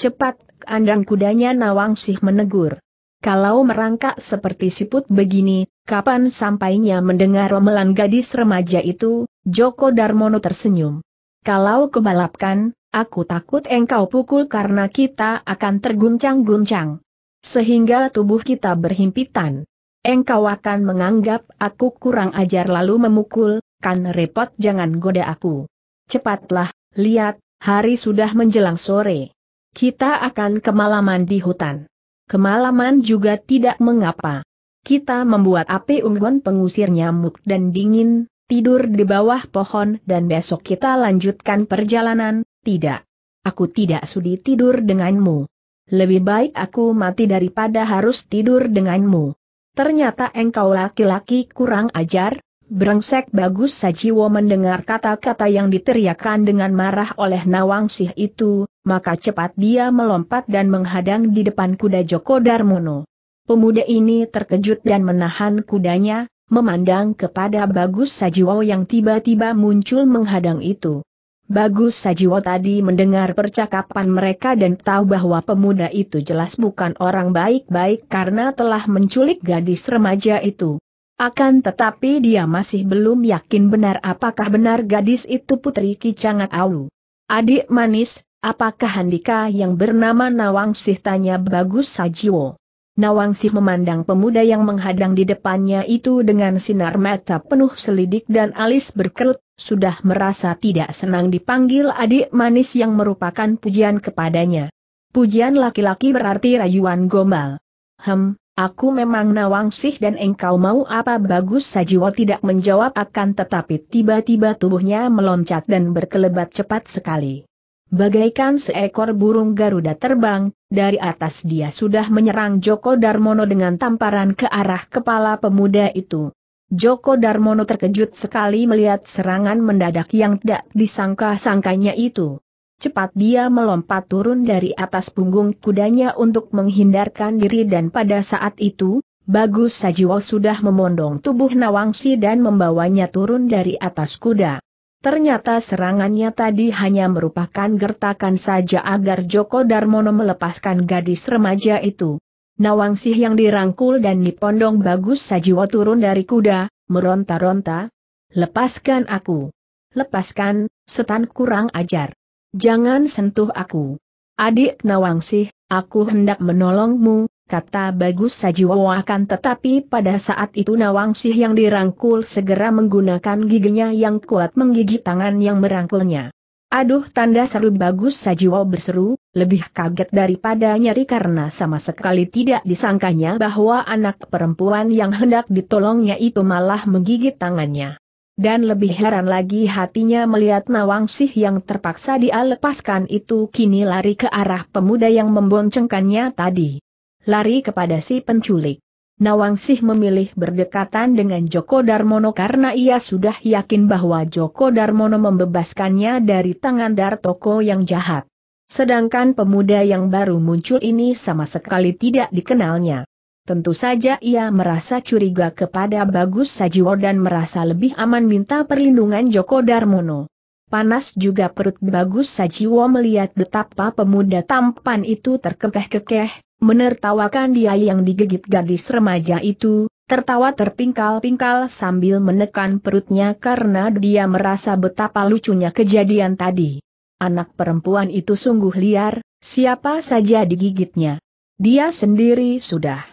Cepat, andang kudanya nawang sih menegur. Kalau merangkak seperti siput begini, kapan sampainya mendengar romelan gadis remaja itu, Joko Darmono tersenyum. Kalau kebalapkan, Aku takut engkau pukul karena kita akan terguncang-guncang. Sehingga tubuh kita berhimpitan. Engkau akan menganggap aku kurang ajar lalu memukul, kan repot jangan goda aku. Cepatlah, lihat, hari sudah menjelang sore. Kita akan kemalaman di hutan. Kemalaman juga tidak mengapa. Kita membuat api unggun pengusir nyamuk dan dingin, tidur di bawah pohon dan besok kita lanjutkan perjalanan, tidak. Aku tidak sudi tidur denganmu. Lebih baik aku mati daripada harus tidur denganmu. Ternyata engkau laki-laki kurang ajar, Brengsek bagus Sajiwo mendengar kata-kata yang diteriakkan dengan marah oleh Nawang Sih itu, maka cepat dia melompat dan menghadang di depan kuda Joko Darmono. Pemuda ini terkejut dan menahan kudanya, memandang kepada bagus Sajiwo yang tiba-tiba muncul menghadang itu. Bagus Sajiwo tadi mendengar percakapan mereka dan tahu bahwa pemuda itu jelas bukan orang baik-baik karena telah menculik gadis remaja itu. Akan tetapi dia masih belum yakin benar apakah benar gadis itu putri Kicangat Aulu. Adik manis, apakah Handika yang bernama Nawang Sih tanya Bagus Sajiwo. Nawangsih memandang pemuda yang menghadang di depannya itu dengan sinar mata penuh selidik dan alis berkerut, sudah merasa tidak senang dipanggil adik manis yang merupakan pujian kepadanya. Pujian laki-laki berarti rayuan gombal. Hem, aku memang Nawangsih dan engkau mau apa bagus Sajiwo tidak menjawab akan tetapi tiba-tiba tubuhnya meloncat dan berkelebat cepat sekali. Bagaikan seekor burung Garuda terbang, dari atas dia sudah menyerang Joko Darmono dengan tamparan ke arah kepala pemuda itu. Joko Darmono terkejut sekali melihat serangan mendadak yang tidak disangka-sangkanya itu. Cepat dia melompat turun dari atas punggung kudanya untuk menghindarkan diri dan pada saat itu, Bagus Sajiwo sudah memondong tubuh Nawangsi dan membawanya turun dari atas kuda. Ternyata serangannya tadi hanya merupakan gertakan saja agar Joko Darmono melepaskan gadis remaja itu. Nawangsih yang dirangkul dan dipondong bagus sajiwa turun dari kuda, meronta-ronta. Lepaskan aku. Lepaskan, setan kurang ajar. Jangan sentuh aku. Adik Nawangsih, aku hendak menolongmu, kata Bagus Sajiwo akan tetapi pada saat itu Nawangsih yang dirangkul segera menggunakan giginya yang kuat menggigit tangan yang merangkulnya. Aduh tanda seru Bagus Sajiwo berseru, lebih kaget daripada nyari karena sama sekali tidak disangkanya bahwa anak perempuan yang hendak ditolongnya itu malah menggigit tangannya. Dan lebih heran lagi hatinya melihat Nawangsih yang terpaksa dia lepaskan itu kini lari ke arah pemuda yang memboncengkannya tadi lari kepada si penculik. Nawangsih memilih berdekatan dengan Joko Darmono karena ia sudah yakin bahwa Joko Darmono membebaskannya dari tangan Dartoko yang jahat. Sedangkan pemuda yang baru muncul ini sama sekali tidak dikenalnya. Tentu saja ia merasa curiga kepada Bagus Sajiwo dan merasa lebih aman minta perlindungan Joko Darmono. Panas juga perut Bagus Sajiwo melihat betapa pemuda tampan itu terkekeh-kekeh, Menertawakan dia yang digigit gadis remaja itu, tertawa terpingkal-pingkal sambil menekan perutnya karena dia merasa betapa lucunya kejadian tadi. Anak perempuan itu sungguh liar, siapa saja digigitnya. Dia sendiri sudah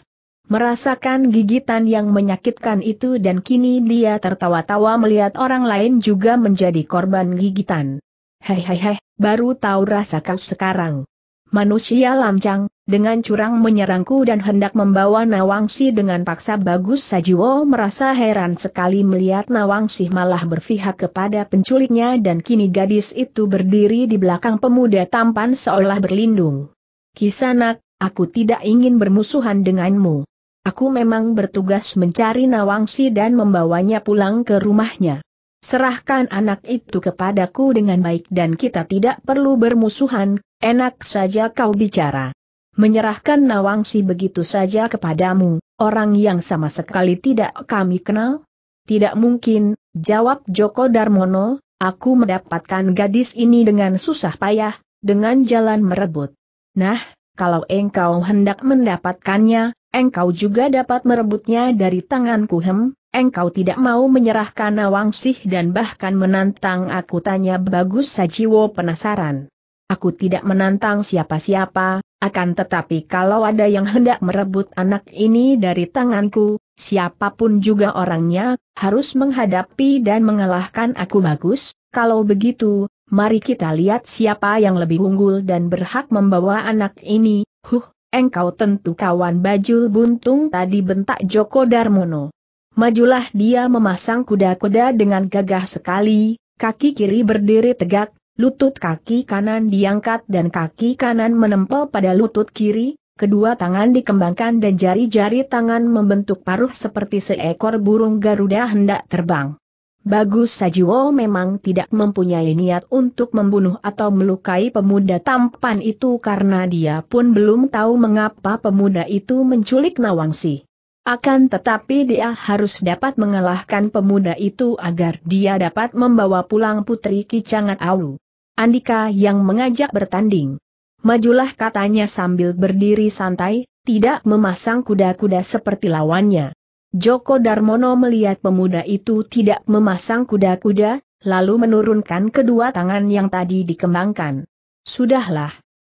merasakan gigitan yang menyakitkan itu dan kini dia tertawa-tawa melihat orang lain juga menjadi korban gigitan. Hei hei hei, baru tahu rasa kau sekarang. Manusia lancang, dengan curang menyerangku dan hendak membawa Nawangsi dengan paksa Bagus Sajiwo merasa heran sekali melihat Nawangsi malah berpihak kepada penculiknya dan kini gadis itu berdiri di belakang pemuda tampan seolah berlindung. Kisanak, aku tidak ingin bermusuhan denganmu. Aku memang bertugas mencari Nawangsi dan membawanya pulang ke rumahnya. Serahkan anak itu kepadaku dengan baik dan kita tidak perlu bermusuhan, enak saja kau bicara menyerahkan Nawangsi begitu saja kepadamu, orang yang sama sekali tidak kami kenal? Tidak mungkin, jawab Joko Darmono, aku mendapatkan gadis ini dengan susah payah, dengan jalan merebut. Nah, kalau engkau hendak mendapatkannya, engkau juga dapat merebutnya dari tanganku hem, engkau tidak mau menyerahkan Nawangsih dan bahkan menantang aku tanya bagus Sajiwo penasaran. Aku tidak menantang siapa-siapa, akan tetapi kalau ada yang hendak merebut anak ini dari tanganku, siapapun juga orangnya, harus menghadapi dan mengalahkan aku bagus, kalau begitu, mari kita lihat siapa yang lebih unggul dan berhak membawa anak ini, huh, engkau tentu kawan bajul buntung tadi bentak Joko Darmono. Majulah dia memasang kuda-kuda dengan gagah sekali, kaki kiri berdiri tegak, lutut kaki kanan diangkat dan kaki kanan menempel pada lutut kiri, kedua tangan dikembangkan dan jari-jari tangan membentuk paruh seperti seekor burung Garuda hendak terbang. Bagus Sajiwo memang tidak mempunyai niat untuk membunuh atau melukai pemuda tampan itu karena dia pun belum tahu mengapa pemuda itu menculik Nawangsi. Akan tetapi dia harus dapat mengalahkan pemuda itu agar dia dapat membawa pulang putri Kicangan Au. Andika yang mengajak bertanding. Majulah katanya sambil berdiri santai, tidak memasang kuda-kuda seperti lawannya. Joko Darmono melihat pemuda itu tidak memasang kuda-kuda, lalu menurunkan kedua tangan yang tadi dikembangkan. Sudahlah.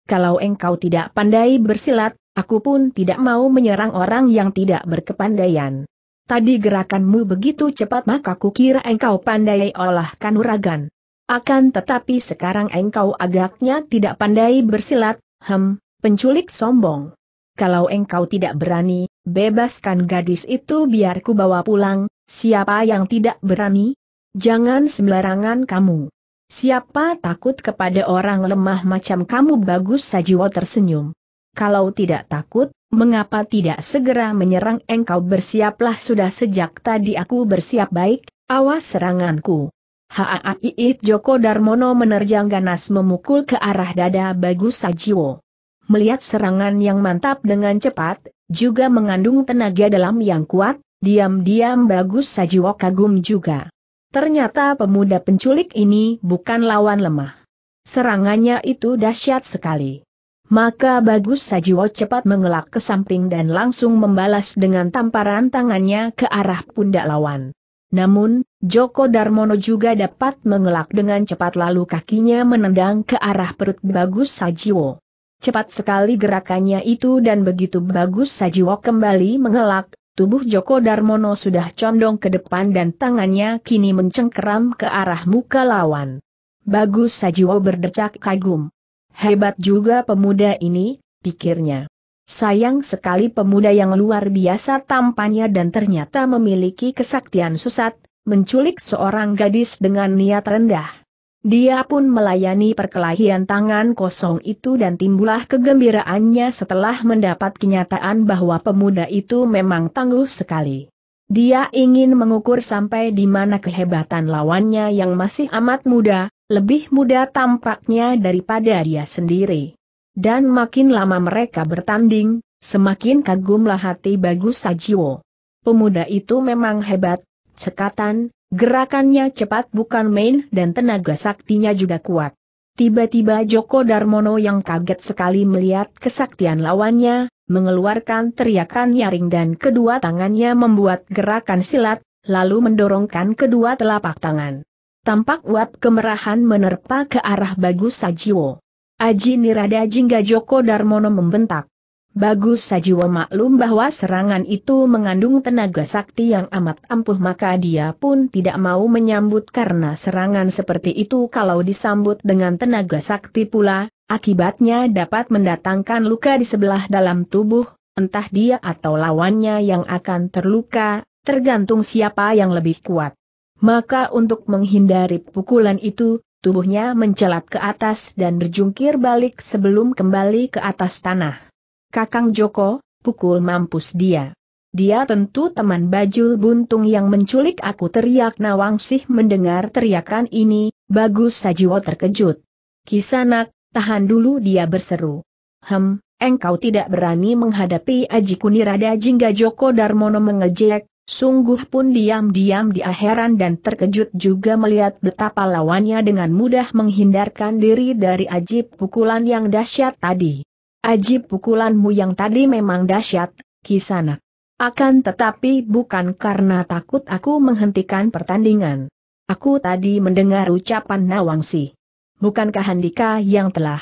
Kalau engkau tidak pandai bersilat, Aku pun tidak mau menyerang orang yang tidak berkepandaian. Tadi gerakanmu begitu cepat maka kukira engkau pandai olah kanuragan. Akan tetapi sekarang engkau agaknya tidak pandai bersilat, hem, penculik sombong. Kalau engkau tidak berani, bebaskan gadis itu biar ku bawa pulang, siapa yang tidak berani? Jangan sembarangan kamu. Siapa takut kepada orang lemah macam kamu bagus Sajiwo tersenyum. Kalau tidak takut, mengapa tidak segera menyerang engkau bersiaplah sudah sejak tadi aku bersiap baik, awas seranganku. Haaiit Joko Darmono menerjang ganas memukul ke arah dada Bagus Sajiwo. Melihat serangan yang mantap dengan cepat, juga mengandung tenaga dalam yang kuat, diam-diam Bagus Sajiwo kagum juga. Ternyata pemuda penculik ini bukan lawan lemah. Serangannya itu dahsyat sekali. Maka bagus Sajiwo cepat mengelak ke samping dan langsung membalas dengan tamparan tangannya ke arah pundak lawan. Namun, Joko Darmono juga dapat mengelak dengan cepat lalu kakinya menendang ke arah perut bagus Sajiwo. Cepat sekali gerakannya itu dan begitu bagus Sajiwo kembali mengelak, tubuh Joko Darmono sudah condong ke depan dan tangannya kini mencengkeram ke arah muka lawan. Bagus Sajiwo berdecak kagum. Hebat juga pemuda ini, pikirnya. Sayang sekali pemuda yang luar biasa tampannya dan ternyata memiliki kesaktian susat menculik seorang gadis dengan niat rendah. Dia pun melayani perkelahian tangan kosong itu dan timbullah kegembiraannya setelah mendapat kenyataan bahwa pemuda itu memang tangguh sekali. Dia ingin mengukur sampai di mana kehebatan lawannya yang masih amat muda, lebih muda tampaknya daripada dia sendiri. Dan makin lama mereka bertanding, semakin kagumlah hati bagus Sajiwo. Pemuda itu memang hebat, cekatan, gerakannya cepat bukan main dan tenaga saktinya juga kuat. Tiba-tiba Joko Darmono yang kaget sekali melihat kesaktian lawannya, mengeluarkan teriakan nyaring dan kedua tangannya membuat gerakan silat, lalu mendorongkan kedua telapak tangan tampak uap kemerahan menerpa ke arah Bagus Sajiwo. Aji Nirada Jingga Joko Darmono membentak. Bagus Sajiwo maklum bahwa serangan itu mengandung tenaga sakti yang amat ampuh maka dia pun tidak mau menyambut karena serangan seperti itu kalau disambut dengan tenaga sakti pula, akibatnya dapat mendatangkan luka di sebelah dalam tubuh, entah dia atau lawannya yang akan terluka, tergantung siapa yang lebih kuat. Maka untuk menghindari pukulan itu, tubuhnya mencelat ke atas dan berjungkir balik sebelum kembali ke atas tanah. Kakang Joko, pukul mampus dia. Dia tentu teman baju buntung yang menculik aku teriak Nawangsih mendengar teriakan ini, bagus Sajiwo terkejut. Kisanak, tahan dulu dia berseru. Hem, engkau tidak berani menghadapi Aji Kunirada jingga Joko Darmono mengejek, Sungguh pun diam-diam dia heran dan terkejut juga melihat betapa lawannya dengan mudah menghindarkan diri dari ajib pukulan yang dahsyat tadi. Ajib pukulanmu yang tadi memang dahsyat, Kisana. Akan tetapi bukan karena takut aku menghentikan pertandingan. Aku tadi mendengar ucapan Nawangsi. Bukankah Handika yang telah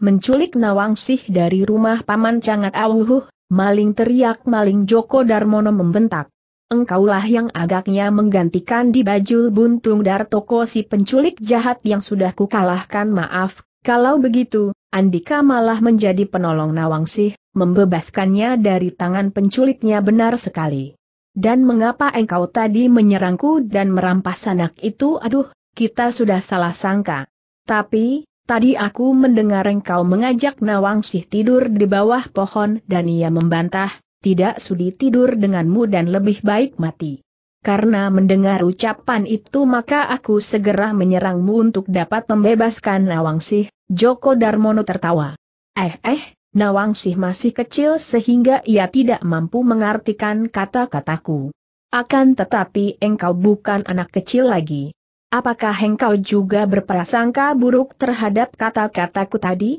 menculik Nawangsi dari rumah Paman Cangat Awuhuh, maling teriak maling Joko Darmono membentak engkaulah yang agaknya menggantikan di baju buntung Dartoko si penculik jahat yang sudah kukalahkan maaf, kalau begitu, Andika malah menjadi penolong Nawangsih, membebaskannya dari tangan penculiknya benar sekali. Dan mengapa engkau tadi menyerangku dan merampas anak itu aduh, kita sudah salah sangka. Tapi, Tadi aku mendengar engkau mengajak Nawangsih tidur di bawah pohon dan ia membantah, tidak sudi tidur denganmu dan lebih baik mati. Karena mendengar ucapan itu maka aku segera menyerangmu untuk dapat membebaskan Nawangsih, Joko Darmono tertawa. Eh eh, Nawangsih masih kecil sehingga ia tidak mampu mengartikan kata-kataku. Akan tetapi engkau bukan anak kecil lagi. Apakah engkau juga berprasangka buruk terhadap kata-kataku tadi?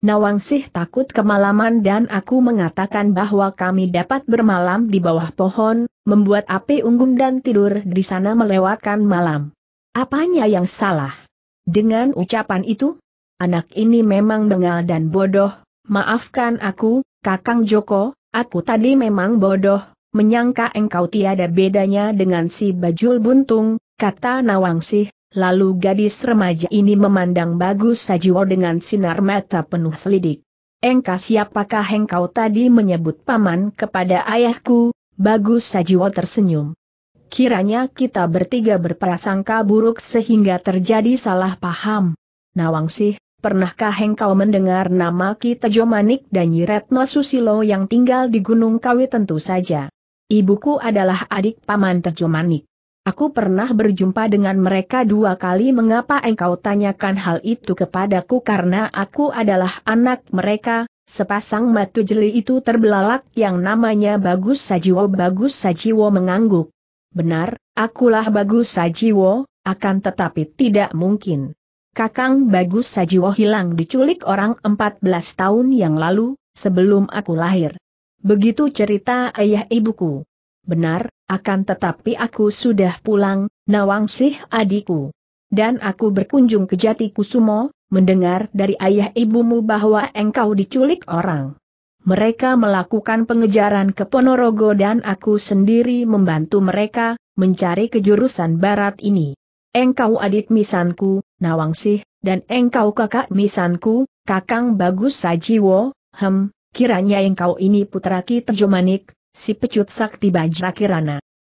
Nawangsih takut kemalaman dan aku mengatakan bahwa kami dapat bermalam di bawah pohon, membuat api unggun dan tidur di sana melewatkan malam. Apanya yang salah? Dengan ucapan itu? Anak ini memang bengal dan bodoh, maafkan aku, Kakang Joko, aku tadi memang bodoh, menyangka engkau tiada bedanya dengan si bajul buntung, kata Nawangsih, Lalu gadis remaja ini memandang Bagus Sajiwo dengan sinar mata penuh selidik. Engkau siapakah engkau tadi menyebut paman kepada ayahku? Bagus Sajiwo tersenyum. Kiranya kita bertiga berprasangka buruk sehingga terjadi salah paham. Nawangsih, pernahkah engkau mendengar nama kita Jomanik dan Nyiretno Susilo yang tinggal di Gunung Kawi tentu saja. Ibuku adalah adik paman Tejomanik. Aku pernah berjumpa dengan mereka dua kali mengapa engkau tanyakan hal itu kepadaku karena aku adalah anak mereka, sepasang matu jeli itu terbelalak yang namanya Bagus Sajiwo Bagus Sajiwo mengangguk. Benar, akulah Bagus Sajiwo, akan tetapi tidak mungkin. Kakang Bagus Sajiwo hilang diculik orang 14 tahun yang lalu, sebelum aku lahir. Begitu cerita ayah ibuku. Benar, akan tetapi aku sudah pulang, Nawangsih adikku. Dan aku berkunjung ke Jati Kusumo, mendengar dari ayah ibumu bahwa engkau diculik orang. Mereka melakukan pengejaran ke Ponorogo dan aku sendiri membantu mereka, mencari kejurusan barat ini. Engkau adik misanku, Nawangsih, dan engkau kakak misanku, Kakang Bagus Sajiwo, hem, kiranya engkau ini putra Ki Terjomanik, si pecut sakti Bajra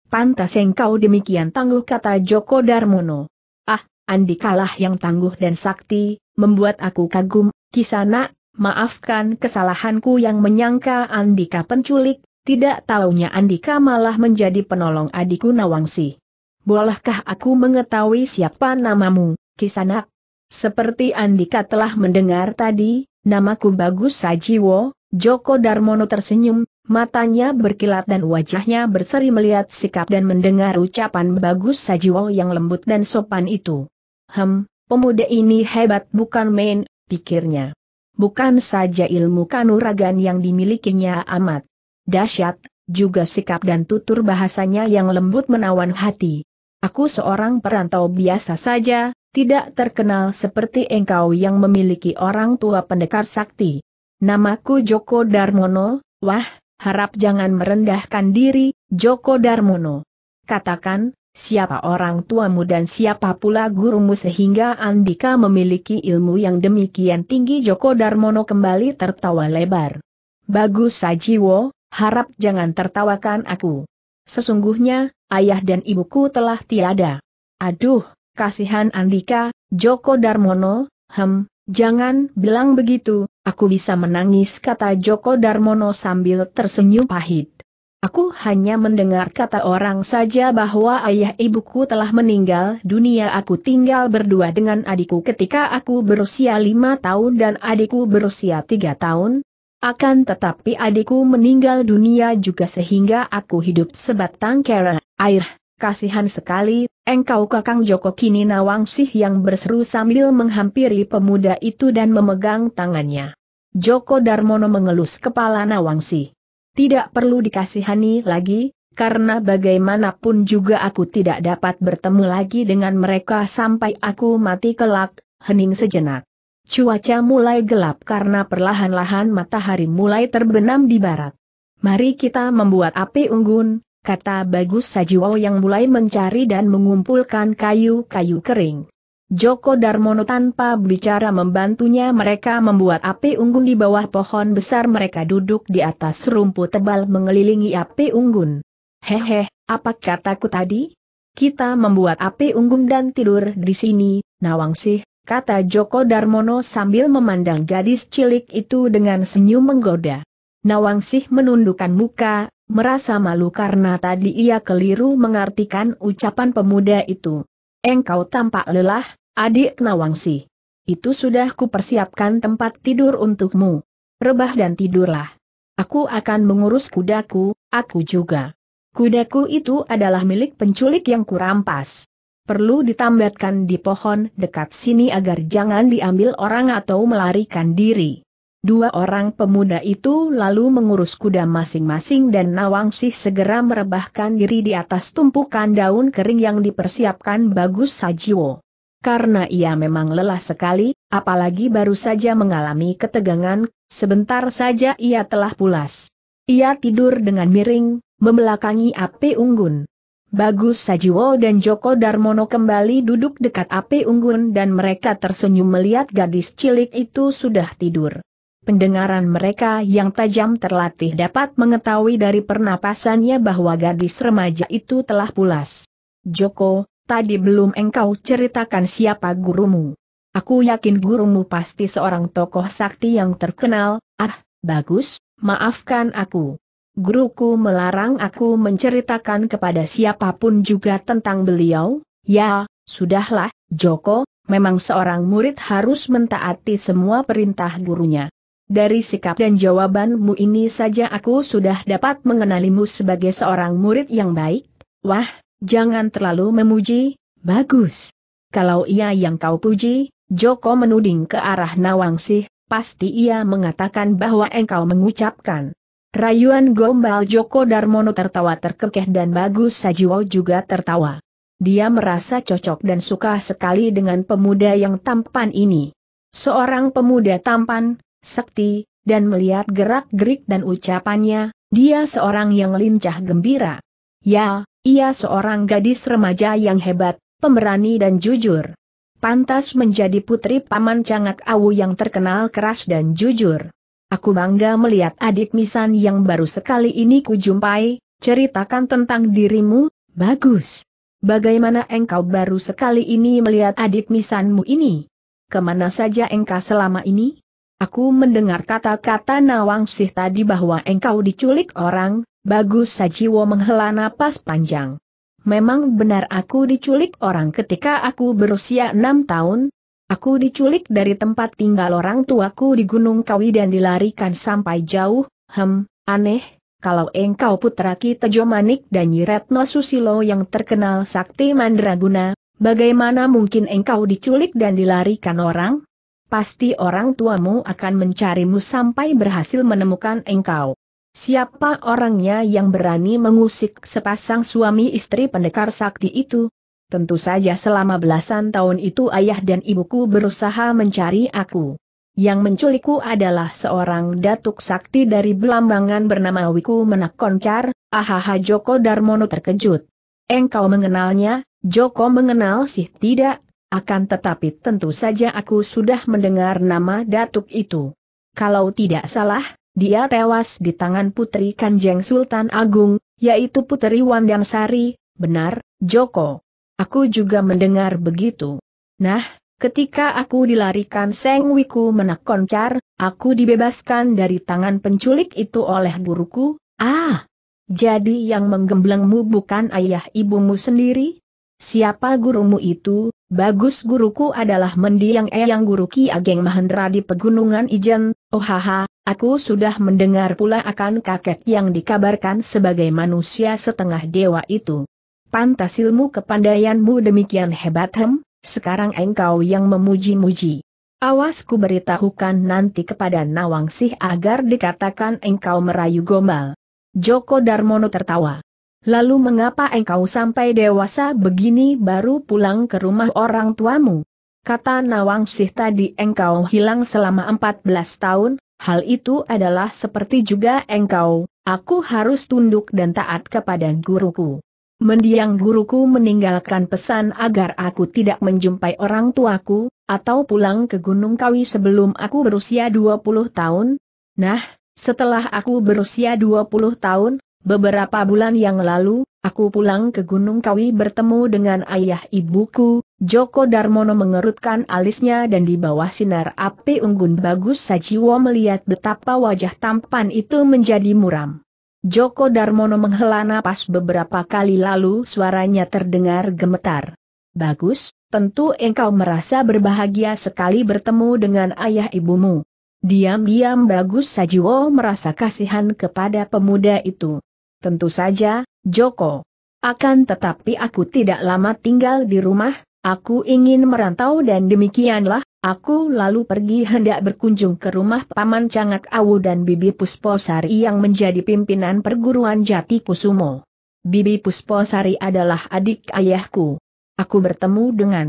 Pantas engkau demikian tangguh kata Joko Darmono. Ah, andikalah yang tangguh dan sakti, membuat aku kagum, kisana, maafkan kesalahanku yang menyangka Andika penculik, tidak taunya Andika malah menjadi penolong adikku Nawangsi. Bolehkah aku mengetahui siapa namamu, kisanak? Seperti Andika telah mendengar tadi, namaku Bagus Sajiwo, Joko Darmono tersenyum, matanya berkilat dan wajahnya berseri melihat sikap dan mendengar ucapan bagus Sajiwo yang lembut dan sopan itu. Hem, pemuda ini hebat bukan main, pikirnya. Bukan saja ilmu kanuragan yang dimilikinya amat. Dahsyat, juga sikap dan tutur bahasanya yang lembut menawan hati. Aku seorang perantau biasa saja, tidak terkenal seperti engkau yang memiliki orang tua pendekar sakti. Namaku Joko Darmono, wah, harap jangan merendahkan diri, Joko Darmono. Katakan, siapa orang tuamu dan siapa pula gurumu sehingga Andika memiliki ilmu yang demikian tinggi Joko Darmono kembali tertawa lebar. Bagus Sajiwo, harap jangan tertawakan aku. Sesungguhnya, ayah dan ibuku telah tiada. Aduh, kasihan Andika, Joko Darmono, hem, jangan bilang begitu, Aku bisa menangis kata Joko Darmono sambil tersenyum pahit. Aku hanya mendengar kata orang saja bahwa ayah ibuku telah meninggal dunia aku tinggal berdua dengan adikku ketika aku berusia lima tahun dan adikku berusia tiga tahun. Akan tetapi adikku meninggal dunia juga sehingga aku hidup sebatang kera, air, Kasihan sekali, engkau kakang Joko kini Nawangsih yang berseru sambil menghampiri pemuda itu dan memegang tangannya. Joko Darmono mengelus kepala Nawangsih. Tidak perlu dikasihani lagi, karena bagaimanapun juga aku tidak dapat bertemu lagi dengan mereka sampai aku mati kelak, hening sejenak. Cuaca mulai gelap karena perlahan-lahan matahari mulai terbenam di barat. Mari kita membuat api unggun, kata Bagus Sajiwo yang mulai mencari dan mengumpulkan kayu-kayu kering. Joko Darmono tanpa bicara membantunya mereka membuat api unggun di bawah pohon besar mereka duduk di atas rumput tebal mengelilingi api unggun. Hehe, apa kataku tadi? Kita membuat api unggun dan tidur di sini, Nawangsih, kata Joko Darmono sambil memandang gadis cilik itu dengan senyum menggoda. Nawangsih menundukkan muka, Merasa malu karena tadi ia keliru mengartikan ucapan pemuda itu. Engkau tampak lelah, adik Nawangsi. Itu sudah kupersiapkan tempat tidur untukmu. Rebah dan tidurlah. Aku akan mengurus kudaku, aku juga. Kudaku itu adalah milik penculik yang kurampas. Perlu ditambatkan di pohon dekat sini agar jangan diambil orang atau melarikan diri. Dua orang pemuda itu lalu mengurus kuda masing-masing dan Nawangsi segera merebahkan diri di atas tumpukan daun kering yang dipersiapkan bagus Sajiwo. Karena ia memang lelah sekali, apalagi baru saja mengalami ketegangan, sebentar saja ia telah pulas. Ia tidur dengan miring, membelakangi api unggun. Bagus Sajiwo dan Joko Darmono kembali duduk dekat api unggun dan mereka tersenyum melihat gadis cilik itu sudah tidur. Pendengaran mereka yang tajam terlatih dapat mengetahui dari pernapasannya bahwa gadis remaja itu telah pulas. Joko, tadi belum engkau ceritakan siapa gurumu. Aku yakin gurumu pasti seorang tokoh sakti yang terkenal, ah, bagus, maafkan aku. Guruku melarang aku menceritakan kepada siapapun juga tentang beliau, ya, sudahlah, Joko, memang seorang murid harus mentaati semua perintah gurunya. Dari sikap dan jawabanmu ini saja aku sudah dapat mengenalimu sebagai seorang murid yang baik. Wah, jangan terlalu memuji, bagus. Kalau ia yang kau puji, Joko menuding ke arah Nawangsih, pasti ia mengatakan bahwa engkau mengucapkan. Rayuan gombal Joko Darmono tertawa terkekeh dan bagus Sajiwo juga tertawa. Dia merasa cocok dan suka sekali dengan pemuda yang tampan ini. Seorang pemuda tampan, sekti, dan melihat gerak-gerik dan ucapannya, dia seorang yang lincah gembira. Ya, ia seorang gadis remaja yang hebat, pemberani dan jujur. Pantas menjadi putri paman Cangak Awu yang terkenal keras dan jujur. Aku bangga melihat adik Misan yang baru sekali ini kujumpai, ceritakan tentang dirimu, bagus. Bagaimana engkau baru sekali ini melihat adik Misanmu ini? Kemana saja engkau selama ini? Aku mendengar kata-kata Nawang Sih tadi bahwa engkau diculik orang, bagus Sajiwo menghela napas panjang. Memang benar aku diculik orang ketika aku berusia enam tahun, Aku diculik dari tempat tinggal orang tuaku di Gunung Kawi dan dilarikan sampai jauh, hem, aneh, kalau engkau putra Ki Tejo Manik dan Yiretno Susilo yang terkenal sakti mandraguna, bagaimana mungkin engkau diculik dan dilarikan orang? Pasti orang tuamu akan mencarimu sampai berhasil menemukan engkau. Siapa orangnya yang berani mengusik sepasang suami istri pendekar sakti itu? Tentu saja selama belasan tahun itu ayah dan ibuku berusaha mencari aku. Yang menculikku adalah seorang datuk sakti dari Belambangan bernama Wiku Menak Koncar, ahaha Joko Darmono terkejut. Engkau mengenalnya, Joko mengenal sih tidak, akan tetapi tentu saja aku sudah mendengar nama Datuk itu. Kalau tidak salah, dia tewas di tangan putri Kanjeng Sultan Agung, yaitu putri Wandansari, benar, Joko. Aku juga mendengar begitu. Nah, ketika aku dilarikan Seng Wiku menakoncar, aku dibebaskan dari tangan penculik itu oleh guruku, ah! Jadi yang menggemblengmu bukan ayah ibumu sendiri? Siapa gurumu itu, Bagus guruku adalah mendiang eyang guru Ki Ageng Mahendra di Pegunungan Ijen, oh haha, aku sudah mendengar pula akan kakek yang dikabarkan sebagai manusia setengah dewa itu. Pantas ilmu kepandaianmu demikian hebat hem, sekarang engkau yang memuji-muji. Awas ku beritahukan nanti kepada Nawangsih agar dikatakan engkau merayu gombal. Joko Darmono tertawa. Lalu mengapa engkau sampai dewasa begini baru pulang ke rumah orang tuamu? Kata Nawangsih tadi engkau hilang selama 14 tahun, hal itu adalah seperti juga engkau, aku harus tunduk dan taat kepada guruku. Mendiang guruku meninggalkan pesan agar aku tidak menjumpai orang tuaku, atau pulang ke Gunung Kawi sebelum aku berusia 20 tahun. Nah, setelah aku berusia 20 tahun, Beberapa bulan yang lalu, aku pulang ke Gunung Kawi bertemu dengan ayah ibuku, Joko Darmono mengerutkan alisnya dan di bawah sinar api unggun bagus Sajiwo melihat betapa wajah tampan itu menjadi muram. Joko Darmono menghela napas beberapa kali lalu suaranya terdengar gemetar. Bagus, tentu engkau merasa berbahagia sekali bertemu dengan ayah ibumu. Diam-diam Bagus Sajiwo merasa kasihan kepada pemuda itu. Tentu saja, Joko. Akan tetapi aku tidak lama tinggal di rumah, aku ingin merantau dan demikianlah, aku lalu pergi hendak berkunjung ke rumah Paman Cangak Awu dan Bibi Pusposari yang menjadi pimpinan perguruan Jati Kusumo. Bibi Pusposari adalah adik ayahku. Aku bertemu dengan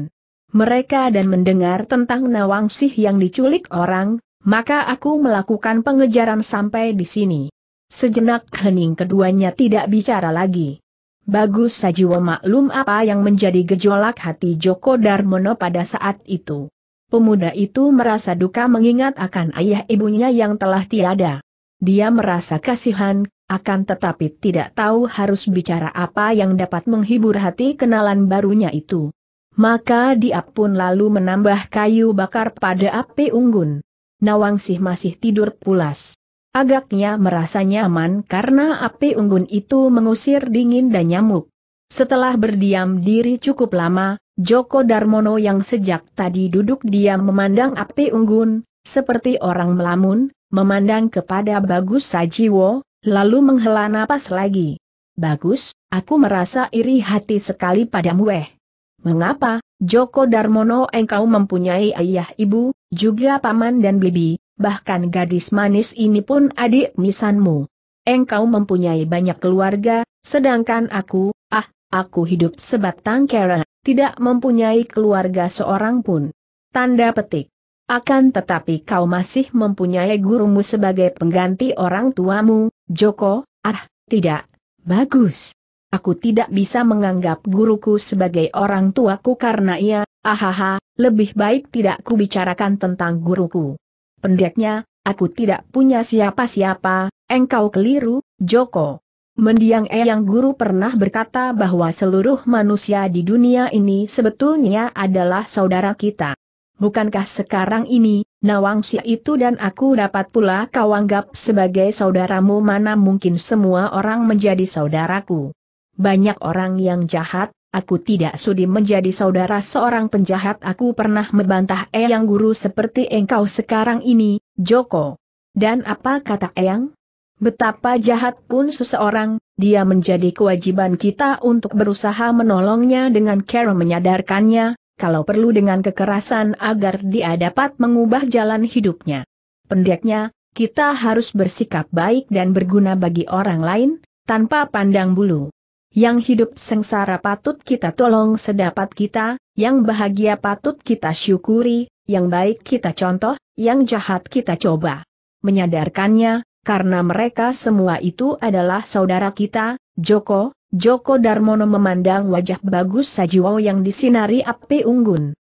mereka dan mendengar tentang Nawangsih yang diculik orang, maka aku melakukan pengejaran sampai di sini. Sejenak hening keduanya tidak bicara lagi. Bagus Sajiwo maklum apa yang menjadi gejolak hati Joko Darmono pada saat itu. Pemuda itu merasa duka mengingat akan ayah ibunya yang telah tiada. Dia merasa kasihan, akan tetapi tidak tahu harus bicara apa yang dapat menghibur hati kenalan barunya itu. Maka dia pun lalu menambah kayu bakar pada api unggun. Nawangsih masih tidur pulas. Agaknya merasa nyaman karena api unggun itu mengusir dingin dan nyamuk. Setelah berdiam diri cukup lama, Joko Darmono yang sejak tadi duduk diam memandang api unggun, seperti orang melamun, memandang kepada Bagus Sajiwo, lalu menghela napas lagi. Bagus, aku merasa iri hati sekali padamu eh. Mengapa, Joko Darmono engkau mempunyai ayah ibu, juga paman dan bibi, bahkan gadis manis ini pun adik nisanmu. Engkau mempunyai banyak keluarga, sedangkan aku, ah, aku hidup sebatang kera, tidak mempunyai keluarga seorang pun. Tanda petik. Akan tetapi kau masih mempunyai gurumu sebagai pengganti orang tuamu, Joko, ah, tidak, bagus. Aku tidak bisa menganggap guruku sebagai orang tuaku karena ia, ahaha, lebih baik tidak kubicarakan tentang guruku. Pendeknya, aku tidak punya siapa-siapa, engkau keliru, Joko. Mendiang Eyang Guru pernah berkata bahwa seluruh manusia di dunia ini sebetulnya adalah saudara kita. Bukankah sekarang ini, Nawang Nawangsi itu dan aku dapat pula kau anggap sebagai saudaramu mana mungkin semua orang menjadi saudaraku. Banyak orang yang jahat, Aku tidak sudi menjadi saudara seorang penjahat. Aku pernah membantah Eyang Guru seperti engkau sekarang ini, Joko. Dan apa kata Eyang? Betapa jahat pun seseorang, dia menjadi kewajiban kita untuk berusaha menolongnya dengan cara menyadarkannya, kalau perlu dengan kekerasan agar dia dapat mengubah jalan hidupnya. Pendeknya, kita harus bersikap baik dan berguna bagi orang lain, tanpa pandang bulu yang hidup sengsara patut kita tolong sedapat kita, yang bahagia patut kita syukuri, yang baik kita contoh, yang jahat kita coba. Menyadarkannya, karena mereka semua itu adalah saudara kita, Joko, Joko Darmono memandang wajah bagus Sajiwo yang disinari api unggun.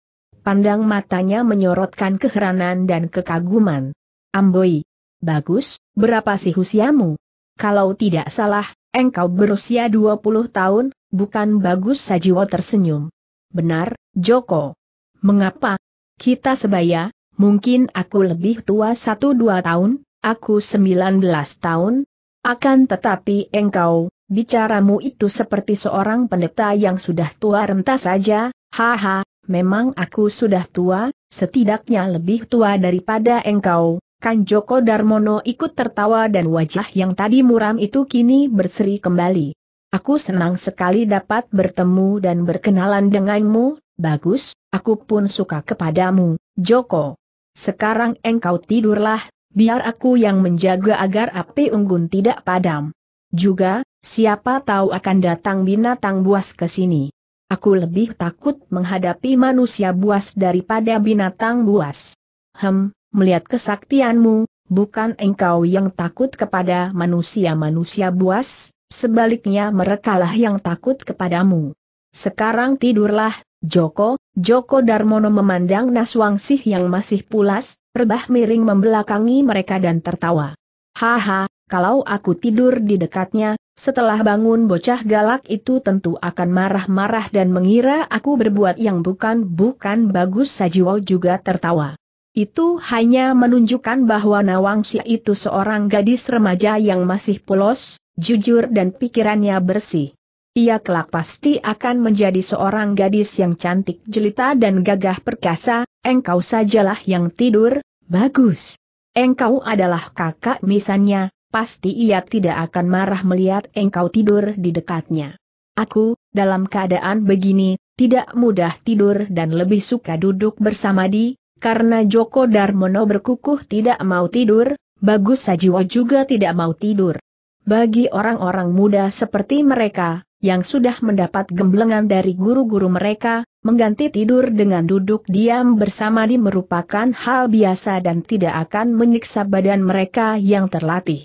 Pandang matanya menyorotkan keheranan dan kekaguman. Amboi. Bagus, berapa sih usiamu? Kalau tidak salah, Engkau berusia 20 tahun, bukan bagus Sajiwo tersenyum. Benar, Joko. Mengapa? Kita sebaya, mungkin aku lebih tua 1-2 tahun, aku 19 tahun. Akan tetapi engkau, bicaramu itu seperti seorang pendeta yang sudah tua rentas saja, haha, memang aku sudah tua, setidaknya lebih tua daripada engkau, Kan Joko Darmono ikut tertawa dan wajah yang tadi muram itu kini berseri kembali. Aku senang sekali dapat bertemu dan berkenalan denganmu, bagus, aku pun suka kepadamu, Joko. Sekarang engkau tidurlah, biar aku yang menjaga agar api unggun tidak padam. Juga, siapa tahu akan datang binatang buas ke sini. Aku lebih takut menghadapi manusia buas daripada binatang buas. Hem, melihat kesaktianmu, bukan engkau yang takut kepada manusia-manusia buas, sebaliknya merekalah yang takut kepadamu. Sekarang tidurlah, Joko, Joko Darmono memandang Naswangsih yang masih pulas, rebah miring membelakangi mereka dan tertawa. Haha, kalau aku tidur di dekatnya, setelah bangun bocah galak itu tentu akan marah-marah dan mengira aku berbuat yang bukan-bukan bagus Sajiwo juga tertawa. Itu hanya menunjukkan bahwa Nawangsi itu seorang gadis remaja yang masih polos, jujur dan pikirannya bersih. Ia kelak pasti akan menjadi seorang gadis yang cantik jelita dan gagah perkasa, engkau sajalah yang tidur, bagus. Engkau adalah kakak misannya, pasti ia tidak akan marah melihat engkau tidur di dekatnya. Aku, dalam keadaan begini, tidak mudah tidur dan lebih suka duduk bersama di karena Joko Darmono berkukuh tidak mau tidur, Bagus Sajiwo juga tidak mau tidur. Bagi orang-orang muda seperti mereka, yang sudah mendapat gemblengan dari guru-guru mereka, mengganti tidur dengan duduk diam bersama di merupakan hal biasa dan tidak akan menyiksa badan mereka yang terlatih.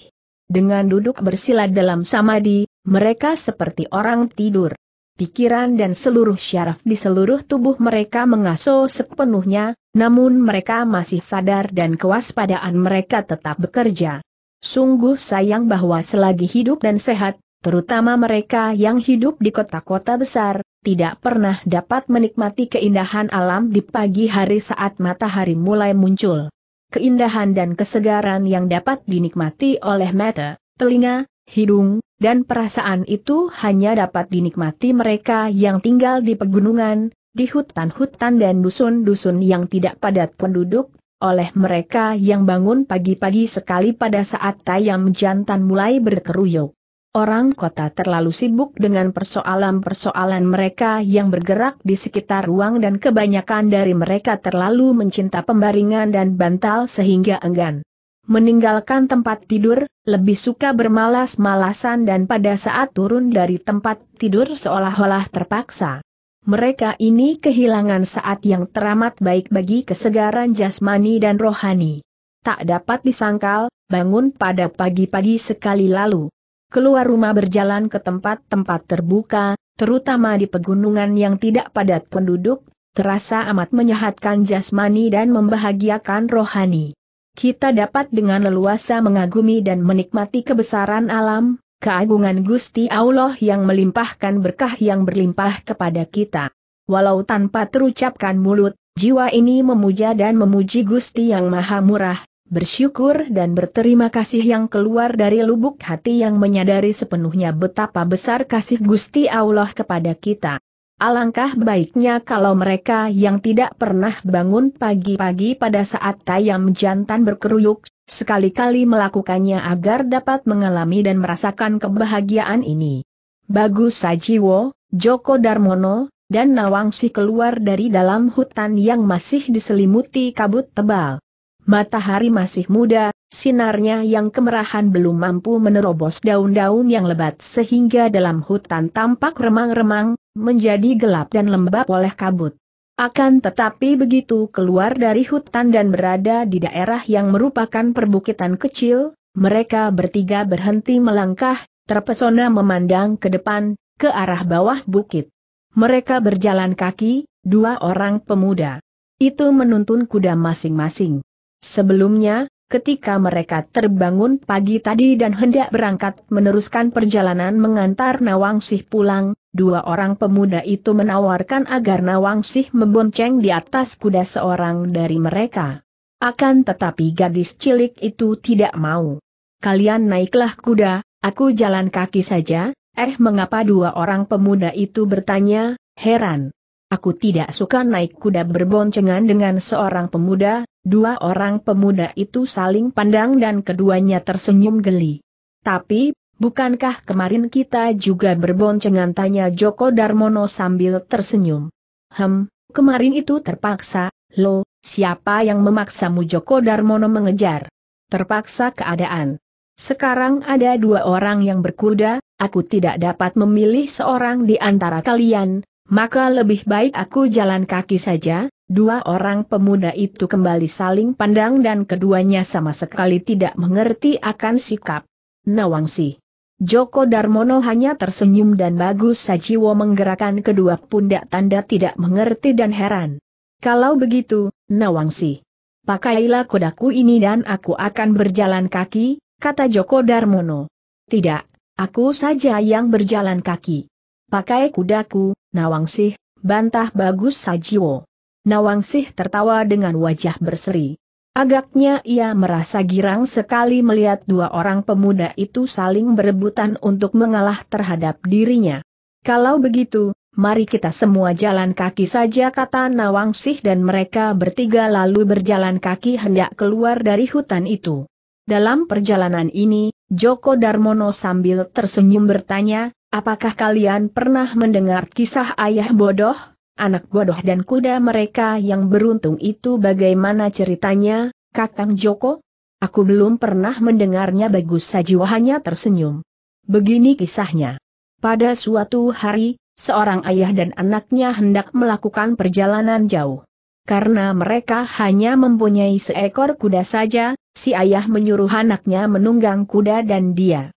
Dengan duduk bersila dalam samadi, mereka seperti orang tidur pikiran dan seluruh syaraf di seluruh tubuh mereka mengaso sepenuhnya, namun mereka masih sadar dan kewaspadaan mereka tetap bekerja. Sungguh sayang bahwa selagi hidup dan sehat, terutama mereka yang hidup di kota-kota besar, tidak pernah dapat menikmati keindahan alam di pagi hari saat matahari mulai muncul. Keindahan dan kesegaran yang dapat dinikmati oleh mata, telinga, hidung, dan perasaan itu hanya dapat dinikmati mereka yang tinggal di pegunungan, di hutan-hutan dan dusun-dusun yang tidak padat penduduk, oleh mereka yang bangun pagi-pagi sekali pada saat tayam jantan mulai berkeruyuk. Orang kota terlalu sibuk dengan persoalan-persoalan mereka yang bergerak di sekitar ruang dan kebanyakan dari mereka terlalu mencinta pembaringan dan bantal sehingga enggan meninggalkan tempat tidur, lebih suka bermalas-malasan dan pada saat turun dari tempat tidur seolah-olah terpaksa. Mereka ini kehilangan saat yang teramat baik bagi kesegaran jasmani dan rohani. Tak dapat disangkal, bangun pada pagi-pagi sekali lalu. Keluar rumah berjalan ke tempat-tempat terbuka, terutama di pegunungan yang tidak padat penduduk, terasa amat menyehatkan jasmani dan membahagiakan rohani kita dapat dengan leluasa mengagumi dan menikmati kebesaran alam, keagungan Gusti Allah yang melimpahkan berkah yang berlimpah kepada kita. Walau tanpa terucapkan mulut, jiwa ini memuja dan memuji Gusti yang maha murah, bersyukur dan berterima kasih yang keluar dari lubuk hati yang menyadari sepenuhnya betapa besar kasih Gusti Allah kepada kita. Alangkah baiknya kalau mereka yang tidak pernah bangun pagi-pagi pada saat tayam jantan berkeruyuk, sekali-kali melakukannya agar dapat mengalami dan merasakan kebahagiaan ini. Bagus Sajiwo, Joko Darmono, dan Nawangsi keluar dari dalam hutan yang masih diselimuti kabut tebal. Matahari masih muda, sinarnya yang kemerahan belum mampu menerobos daun-daun yang lebat sehingga dalam hutan tampak remang-remang, menjadi gelap dan lembab oleh kabut. Akan tetapi begitu keluar dari hutan dan berada di daerah yang merupakan perbukitan kecil, mereka bertiga berhenti melangkah, terpesona memandang ke depan, ke arah bawah bukit. Mereka berjalan kaki, dua orang pemuda. Itu menuntun kuda masing-masing. Sebelumnya, ketika mereka terbangun pagi tadi dan hendak berangkat meneruskan perjalanan mengantar Nawangsih pulang, dua orang pemuda itu menawarkan agar Nawangsih membonceng di atas kuda seorang dari mereka. Akan tetapi gadis cilik itu tidak mau. Kalian naiklah kuda, aku jalan kaki saja, eh mengapa dua orang pemuda itu bertanya, heran. Aku tidak suka naik kuda berboncengan dengan seorang pemuda, dua orang pemuda itu saling pandang dan keduanya tersenyum geli. Tapi, bukankah kemarin kita juga berboncengan tanya Joko Darmono sambil tersenyum? Hem, kemarin itu terpaksa, lo, siapa yang memaksamu Joko Darmono mengejar? Terpaksa keadaan. Sekarang ada dua orang yang berkuda, aku tidak dapat memilih seorang di antara kalian, maka lebih baik aku jalan kaki saja, dua orang pemuda itu kembali saling pandang dan keduanya sama sekali tidak mengerti akan sikap. Nawangsi. Joko Darmono hanya tersenyum dan Bagus Sajiwo menggerakkan kedua pundak tanda tidak mengerti dan heran. Kalau begitu, Nawangsi. Pakailah kodaku ini dan aku akan berjalan kaki, kata Joko Darmono. Tidak, aku saja yang berjalan kaki pakai kudaku, Nawangsih, bantah bagus Sajiwo. Nawangsih tertawa dengan wajah berseri. Agaknya ia merasa girang sekali melihat dua orang pemuda itu saling berebutan untuk mengalah terhadap dirinya. Kalau begitu, mari kita semua jalan kaki saja kata Nawangsih dan mereka bertiga lalu berjalan kaki hendak keluar dari hutan itu. Dalam perjalanan ini, Joko Darmono sambil tersenyum bertanya, Apakah kalian pernah mendengar kisah ayah bodoh, anak bodoh dan kuda mereka yang beruntung itu bagaimana ceritanya, Kakang Joko? Aku belum pernah mendengarnya bagus saja hanya tersenyum. Begini kisahnya. Pada suatu hari, seorang ayah dan anaknya hendak melakukan perjalanan jauh. Karena mereka hanya mempunyai seekor kuda saja, si ayah menyuruh anaknya menunggang kuda dan dia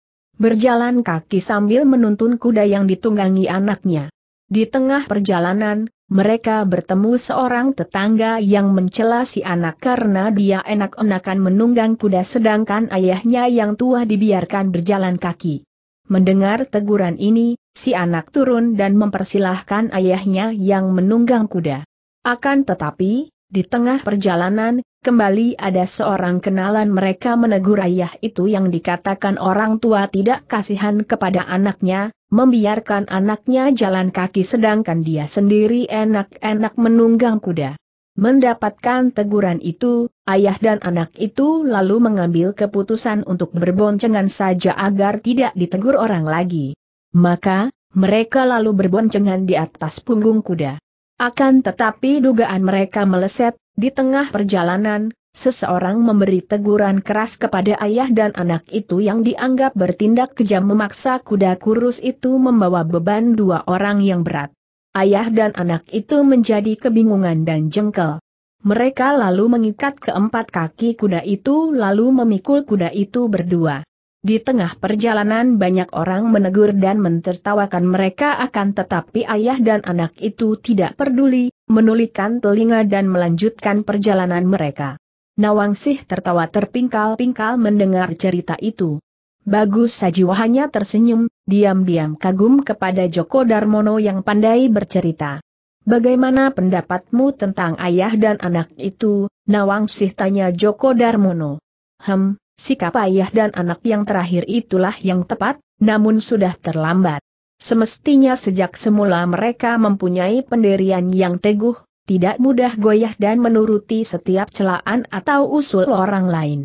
berjalan kaki sambil menuntun kuda yang ditunggangi anaknya. Di tengah perjalanan, mereka bertemu seorang tetangga yang mencela si anak karena dia enak-enakan menunggang kuda sedangkan ayahnya yang tua dibiarkan berjalan kaki. Mendengar teguran ini, si anak turun dan mempersilahkan ayahnya yang menunggang kuda. Akan tetapi, di tengah perjalanan, kembali ada seorang kenalan mereka menegur ayah itu yang dikatakan orang tua tidak kasihan kepada anaknya, membiarkan anaknya jalan kaki sedangkan dia sendiri enak-enak menunggang kuda. Mendapatkan teguran itu, ayah dan anak itu lalu mengambil keputusan untuk berboncengan saja agar tidak ditegur orang lagi. Maka, mereka lalu berboncengan di atas punggung kuda. Akan tetapi dugaan mereka meleset, di tengah perjalanan, seseorang memberi teguran keras kepada ayah dan anak itu yang dianggap bertindak kejam memaksa kuda kurus itu membawa beban dua orang yang berat. Ayah dan anak itu menjadi kebingungan dan jengkel. Mereka lalu mengikat keempat kaki kuda itu lalu memikul kuda itu berdua. Di tengah perjalanan banyak orang menegur dan mentertawakan mereka akan tetapi ayah dan anak itu tidak peduli, menulikan telinga dan melanjutkan perjalanan mereka. Nawangsih tertawa terpingkal-pingkal mendengar cerita itu. Bagus saja Sajiwahanya tersenyum, diam-diam kagum kepada Joko Darmono yang pandai bercerita. Bagaimana pendapatmu tentang ayah dan anak itu, Nawangsih tanya Joko Darmono. Hem, Sikap ayah dan anak yang terakhir itulah yang tepat, namun sudah terlambat. Semestinya sejak semula mereka mempunyai pendirian yang teguh, tidak mudah goyah dan menuruti setiap celaan atau usul orang lain.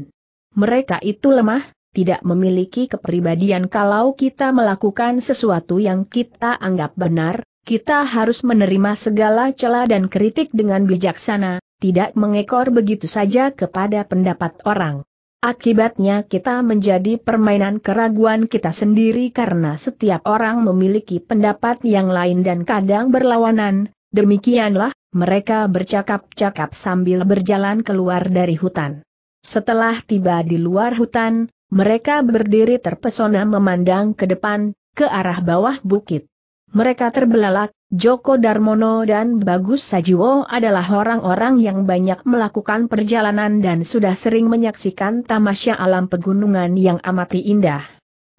Mereka itu lemah, tidak memiliki kepribadian kalau kita melakukan sesuatu yang kita anggap benar, kita harus menerima segala celah dan kritik dengan bijaksana, tidak mengekor begitu saja kepada pendapat orang. Akibatnya kita menjadi permainan keraguan kita sendiri karena setiap orang memiliki pendapat yang lain dan kadang berlawanan, demikianlah, mereka bercakap-cakap sambil berjalan keluar dari hutan. Setelah tiba di luar hutan, mereka berdiri terpesona memandang ke depan, ke arah bawah bukit. Mereka terbelalak, Joko Darmono dan Bagus Sajiwo adalah orang-orang yang banyak melakukan perjalanan dan sudah sering menyaksikan tamasya alam pegunungan yang amat indah.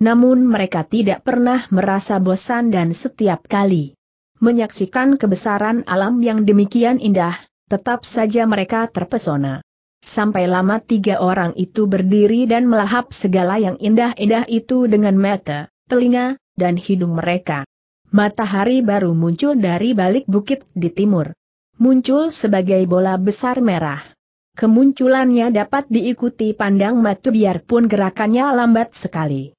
Namun mereka tidak pernah merasa bosan dan setiap kali menyaksikan kebesaran alam yang demikian indah, tetap saja mereka terpesona. Sampai lama tiga orang itu berdiri dan melahap segala yang indah-indah itu dengan mata, telinga, dan hidung mereka. Matahari baru muncul dari balik bukit di timur. Muncul sebagai bola besar merah. Kemunculannya dapat diikuti pandang mata biarpun gerakannya lambat sekali.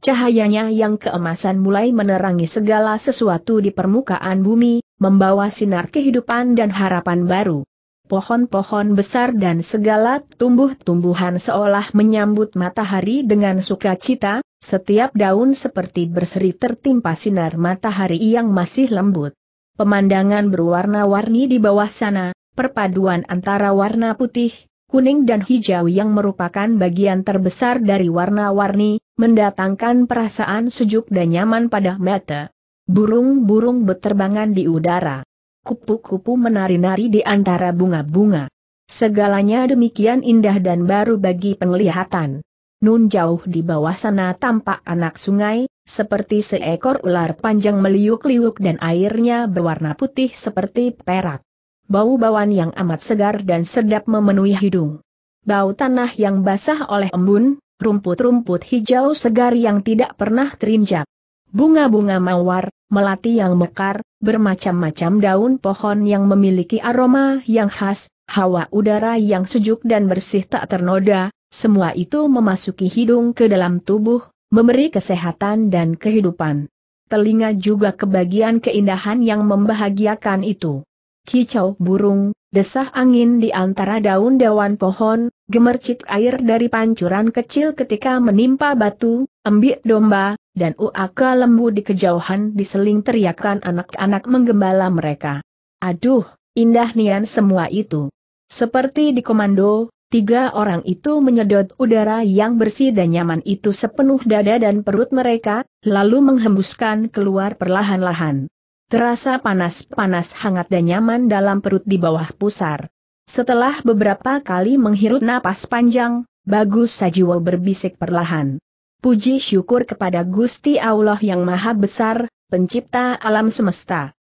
Cahayanya yang keemasan mulai menerangi segala sesuatu di permukaan bumi, membawa sinar kehidupan dan harapan baru. Pohon-pohon besar dan segala tumbuh-tumbuhan seolah menyambut matahari dengan sukacita, setiap daun seperti berseri tertimpa sinar matahari yang masih lembut. Pemandangan berwarna-warni di bawah sana, perpaduan antara warna putih, kuning dan hijau yang merupakan bagian terbesar dari warna-warni, mendatangkan perasaan sejuk dan nyaman pada mata. Burung-burung beterbangan di udara. Kupu-kupu menari-nari di antara bunga-bunga. Segalanya demikian indah dan baru bagi penglihatan. Nun jauh di bawah sana tampak anak sungai, seperti seekor ular panjang meliuk-liuk dan airnya berwarna putih seperti perak. Bau-bauan yang amat segar dan sedap memenuhi hidung. Bau tanah yang basah oleh embun, rumput-rumput hijau segar yang tidak pernah terinjak. Bunga-bunga mawar, melati yang mekar, bermacam-macam daun pohon yang memiliki aroma yang khas, hawa udara yang sejuk dan bersih tak ternoda, semua itu memasuki hidung ke dalam tubuh, memberi kesehatan dan kehidupan. Telinga juga kebagian keindahan yang membahagiakan itu. Kicau burung, desah angin di antara daun daun pohon, gemercik air dari pancuran kecil ketika menimpa batu, embik domba, dan uaka lembu di kejauhan diseling teriakan anak-anak menggembala mereka. Aduh, indah nian semua itu. Seperti di komando, Tiga orang itu menyedot udara yang bersih dan nyaman itu sepenuh dada dan perut mereka, lalu menghembuskan keluar perlahan-lahan. Terasa panas-panas hangat dan nyaman dalam perut di bawah pusar. Setelah beberapa kali menghirup napas panjang, Bagus Sajiwo berbisik perlahan. Puji syukur kepada Gusti Allah yang Maha Besar, Pencipta alam semesta.